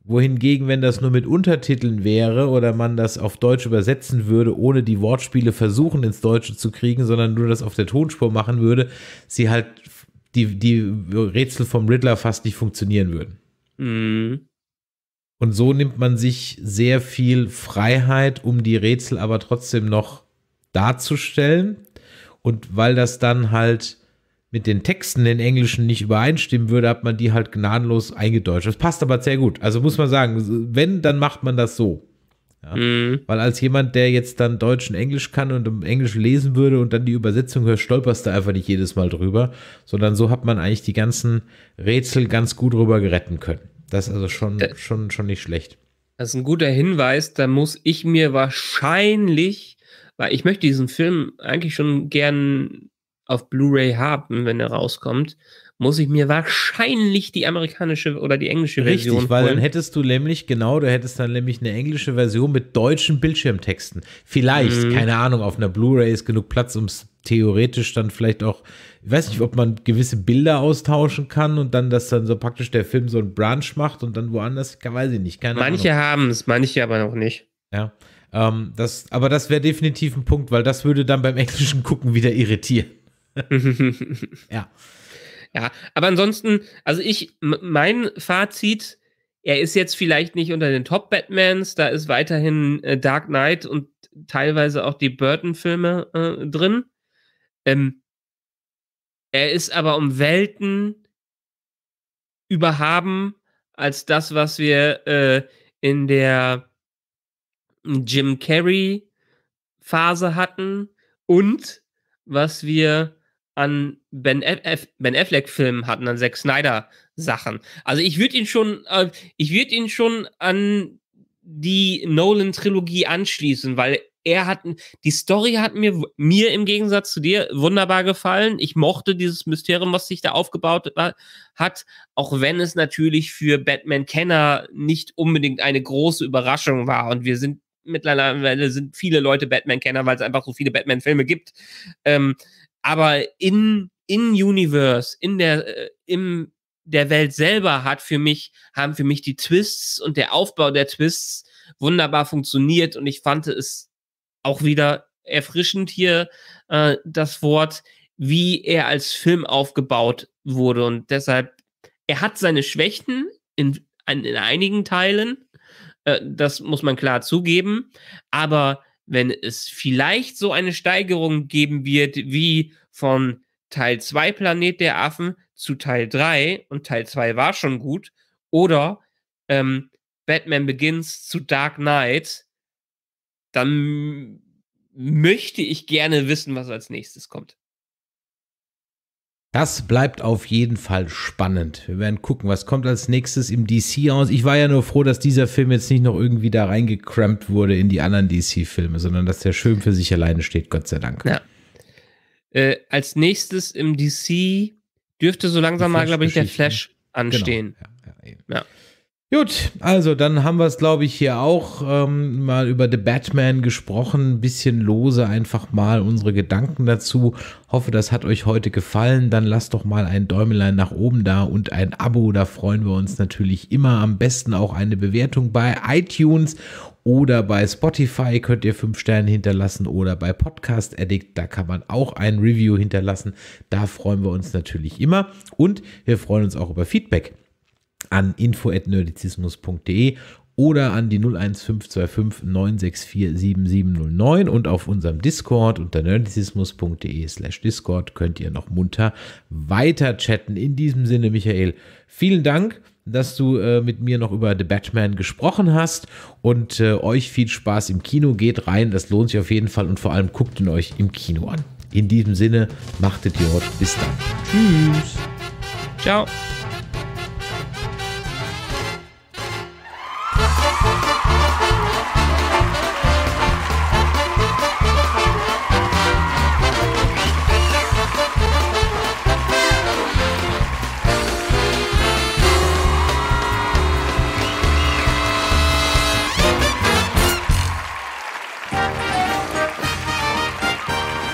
Wohingegen, wenn das nur mit Untertiteln wäre oder man das auf Deutsch übersetzen würde, ohne die Wortspiele versuchen ins Deutsche zu kriegen, sondern nur das auf der Tonspur machen würde, sie halt die, die Rätsel vom Riddler fast nicht funktionieren würden. Mhm. Und so nimmt man sich sehr viel Freiheit, um die Rätsel aber trotzdem noch darzustellen. Und weil das dann halt mit den Texten in Englischen nicht übereinstimmen würde, hat man die halt gnadenlos eingedeutscht. Das passt aber sehr gut. Also muss man sagen, wenn, dann macht man das so. Ja? Mhm. Weil als jemand, der jetzt dann Deutsch und Englisch kann und im Englisch lesen würde und dann die Übersetzung hört, stolperst du einfach nicht jedes Mal drüber, sondern so hat man eigentlich die ganzen Rätsel ganz gut drüber geretten können. Das ist also schon, äh. schon, schon nicht schlecht. Das ist ein guter Hinweis. Da muss ich mir wahrscheinlich, weil ich möchte diesen Film eigentlich schon gern auf Blu-ray haben, wenn er rauskommt, muss ich mir wahrscheinlich die amerikanische oder die englische Richtig, Version Richtig, weil holen. dann hättest du nämlich, genau, du hättest dann nämlich eine englische Version mit deutschen Bildschirmtexten. Vielleicht, mhm. keine Ahnung, auf einer Blu-ray ist genug Platz, um es theoretisch dann vielleicht auch, ich weiß nicht, ob man gewisse Bilder austauschen kann und dann, dass dann so praktisch der Film so einen Branch macht und dann woanders, weiß ich nicht, keine manche haben es, manche aber noch nicht. Ja, ähm, das, aber das wäre definitiv ein Punkt, weil das würde dann beim englischen Gucken wieder irritieren. (laughs) ja. Ja, aber ansonsten, also ich, mein Fazit, er ist jetzt vielleicht nicht unter den Top-Batmans, da ist weiterhin äh, Dark Knight und teilweise auch die Burton-Filme äh, drin. Ähm, er ist aber um Welten überhaben als das, was wir äh, in der Jim Carrey Phase hatten und was wir an Ben, F ben Affleck-Filmen hatten, an Zack Snyder-Sachen. Also ich würde ihn schon, äh, ich würde ihn schon an die Nolan-Trilogie anschließen, weil er hat, die Story hat mir, mir im Gegensatz zu dir wunderbar gefallen. Ich mochte dieses Mysterium, was sich da aufgebaut hat, auch wenn es natürlich für Batman-Kenner nicht unbedingt eine große Überraschung war. Und wir sind mittlerweile sind viele Leute Batman-Kenner, weil es einfach so viele Batman-Filme gibt. Ähm, aber in, in Universe, in der, äh, im, der Welt selber hat für mich, haben für mich die Twists und der Aufbau der Twists wunderbar funktioniert und ich fand es auch wieder erfrischend hier äh, das Wort, wie er als Film aufgebaut wurde und deshalb, er hat seine Schwächen in, in, in einigen Teilen, äh, das muss man klar zugeben, aber wenn es vielleicht so eine Steigerung geben wird wie von Teil 2 Planet der Affen zu Teil 3 und Teil 2 war schon gut oder ähm, Batman Begins zu Dark Knight, dann möchte ich gerne wissen, was als nächstes kommt. Das bleibt auf jeden Fall spannend. Wir werden gucken, was kommt als nächstes im DC aus. Ich war ja nur froh, dass dieser Film jetzt nicht noch irgendwie da reingekrampt wurde in die anderen DC-Filme, sondern dass der schön für sich alleine steht, Gott sei Dank. Ja. Äh, als nächstes im DC dürfte so langsam mal, glaube ich, der Flash anstehen. Genau. Ja, ja, ja. Gut, also dann haben wir es, glaube ich, hier auch ähm, mal über The Batman gesprochen. Ein bisschen lose einfach mal unsere Gedanken dazu. Hoffe, das hat euch heute gefallen. Dann lasst doch mal ein Däumelein nach oben da und ein Abo. Da freuen wir uns natürlich immer. Am besten auch eine Bewertung bei iTunes oder bei Spotify könnt ihr fünf Sterne hinterlassen oder bei Podcast Addict, da kann man auch ein Review hinterlassen. Da freuen wir uns natürlich immer und wir freuen uns auch über Feedback an info.nerdizismus.de oder an die 01525 964 7709 und auf unserem Discord unter nerdizismus.de slash Discord könnt ihr noch munter weiter chatten. In diesem Sinne, Michael, vielen Dank, dass du äh, mit mir noch über The Batman gesprochen hast und äh, euch viel Spaß im Kino. Geht rein, das lohnt sich auf jeden Fall und vor allem guckt ihn euch im Kino an. In diesem Sinne, machtet ihr Bis dann. Tschüss. Ciao.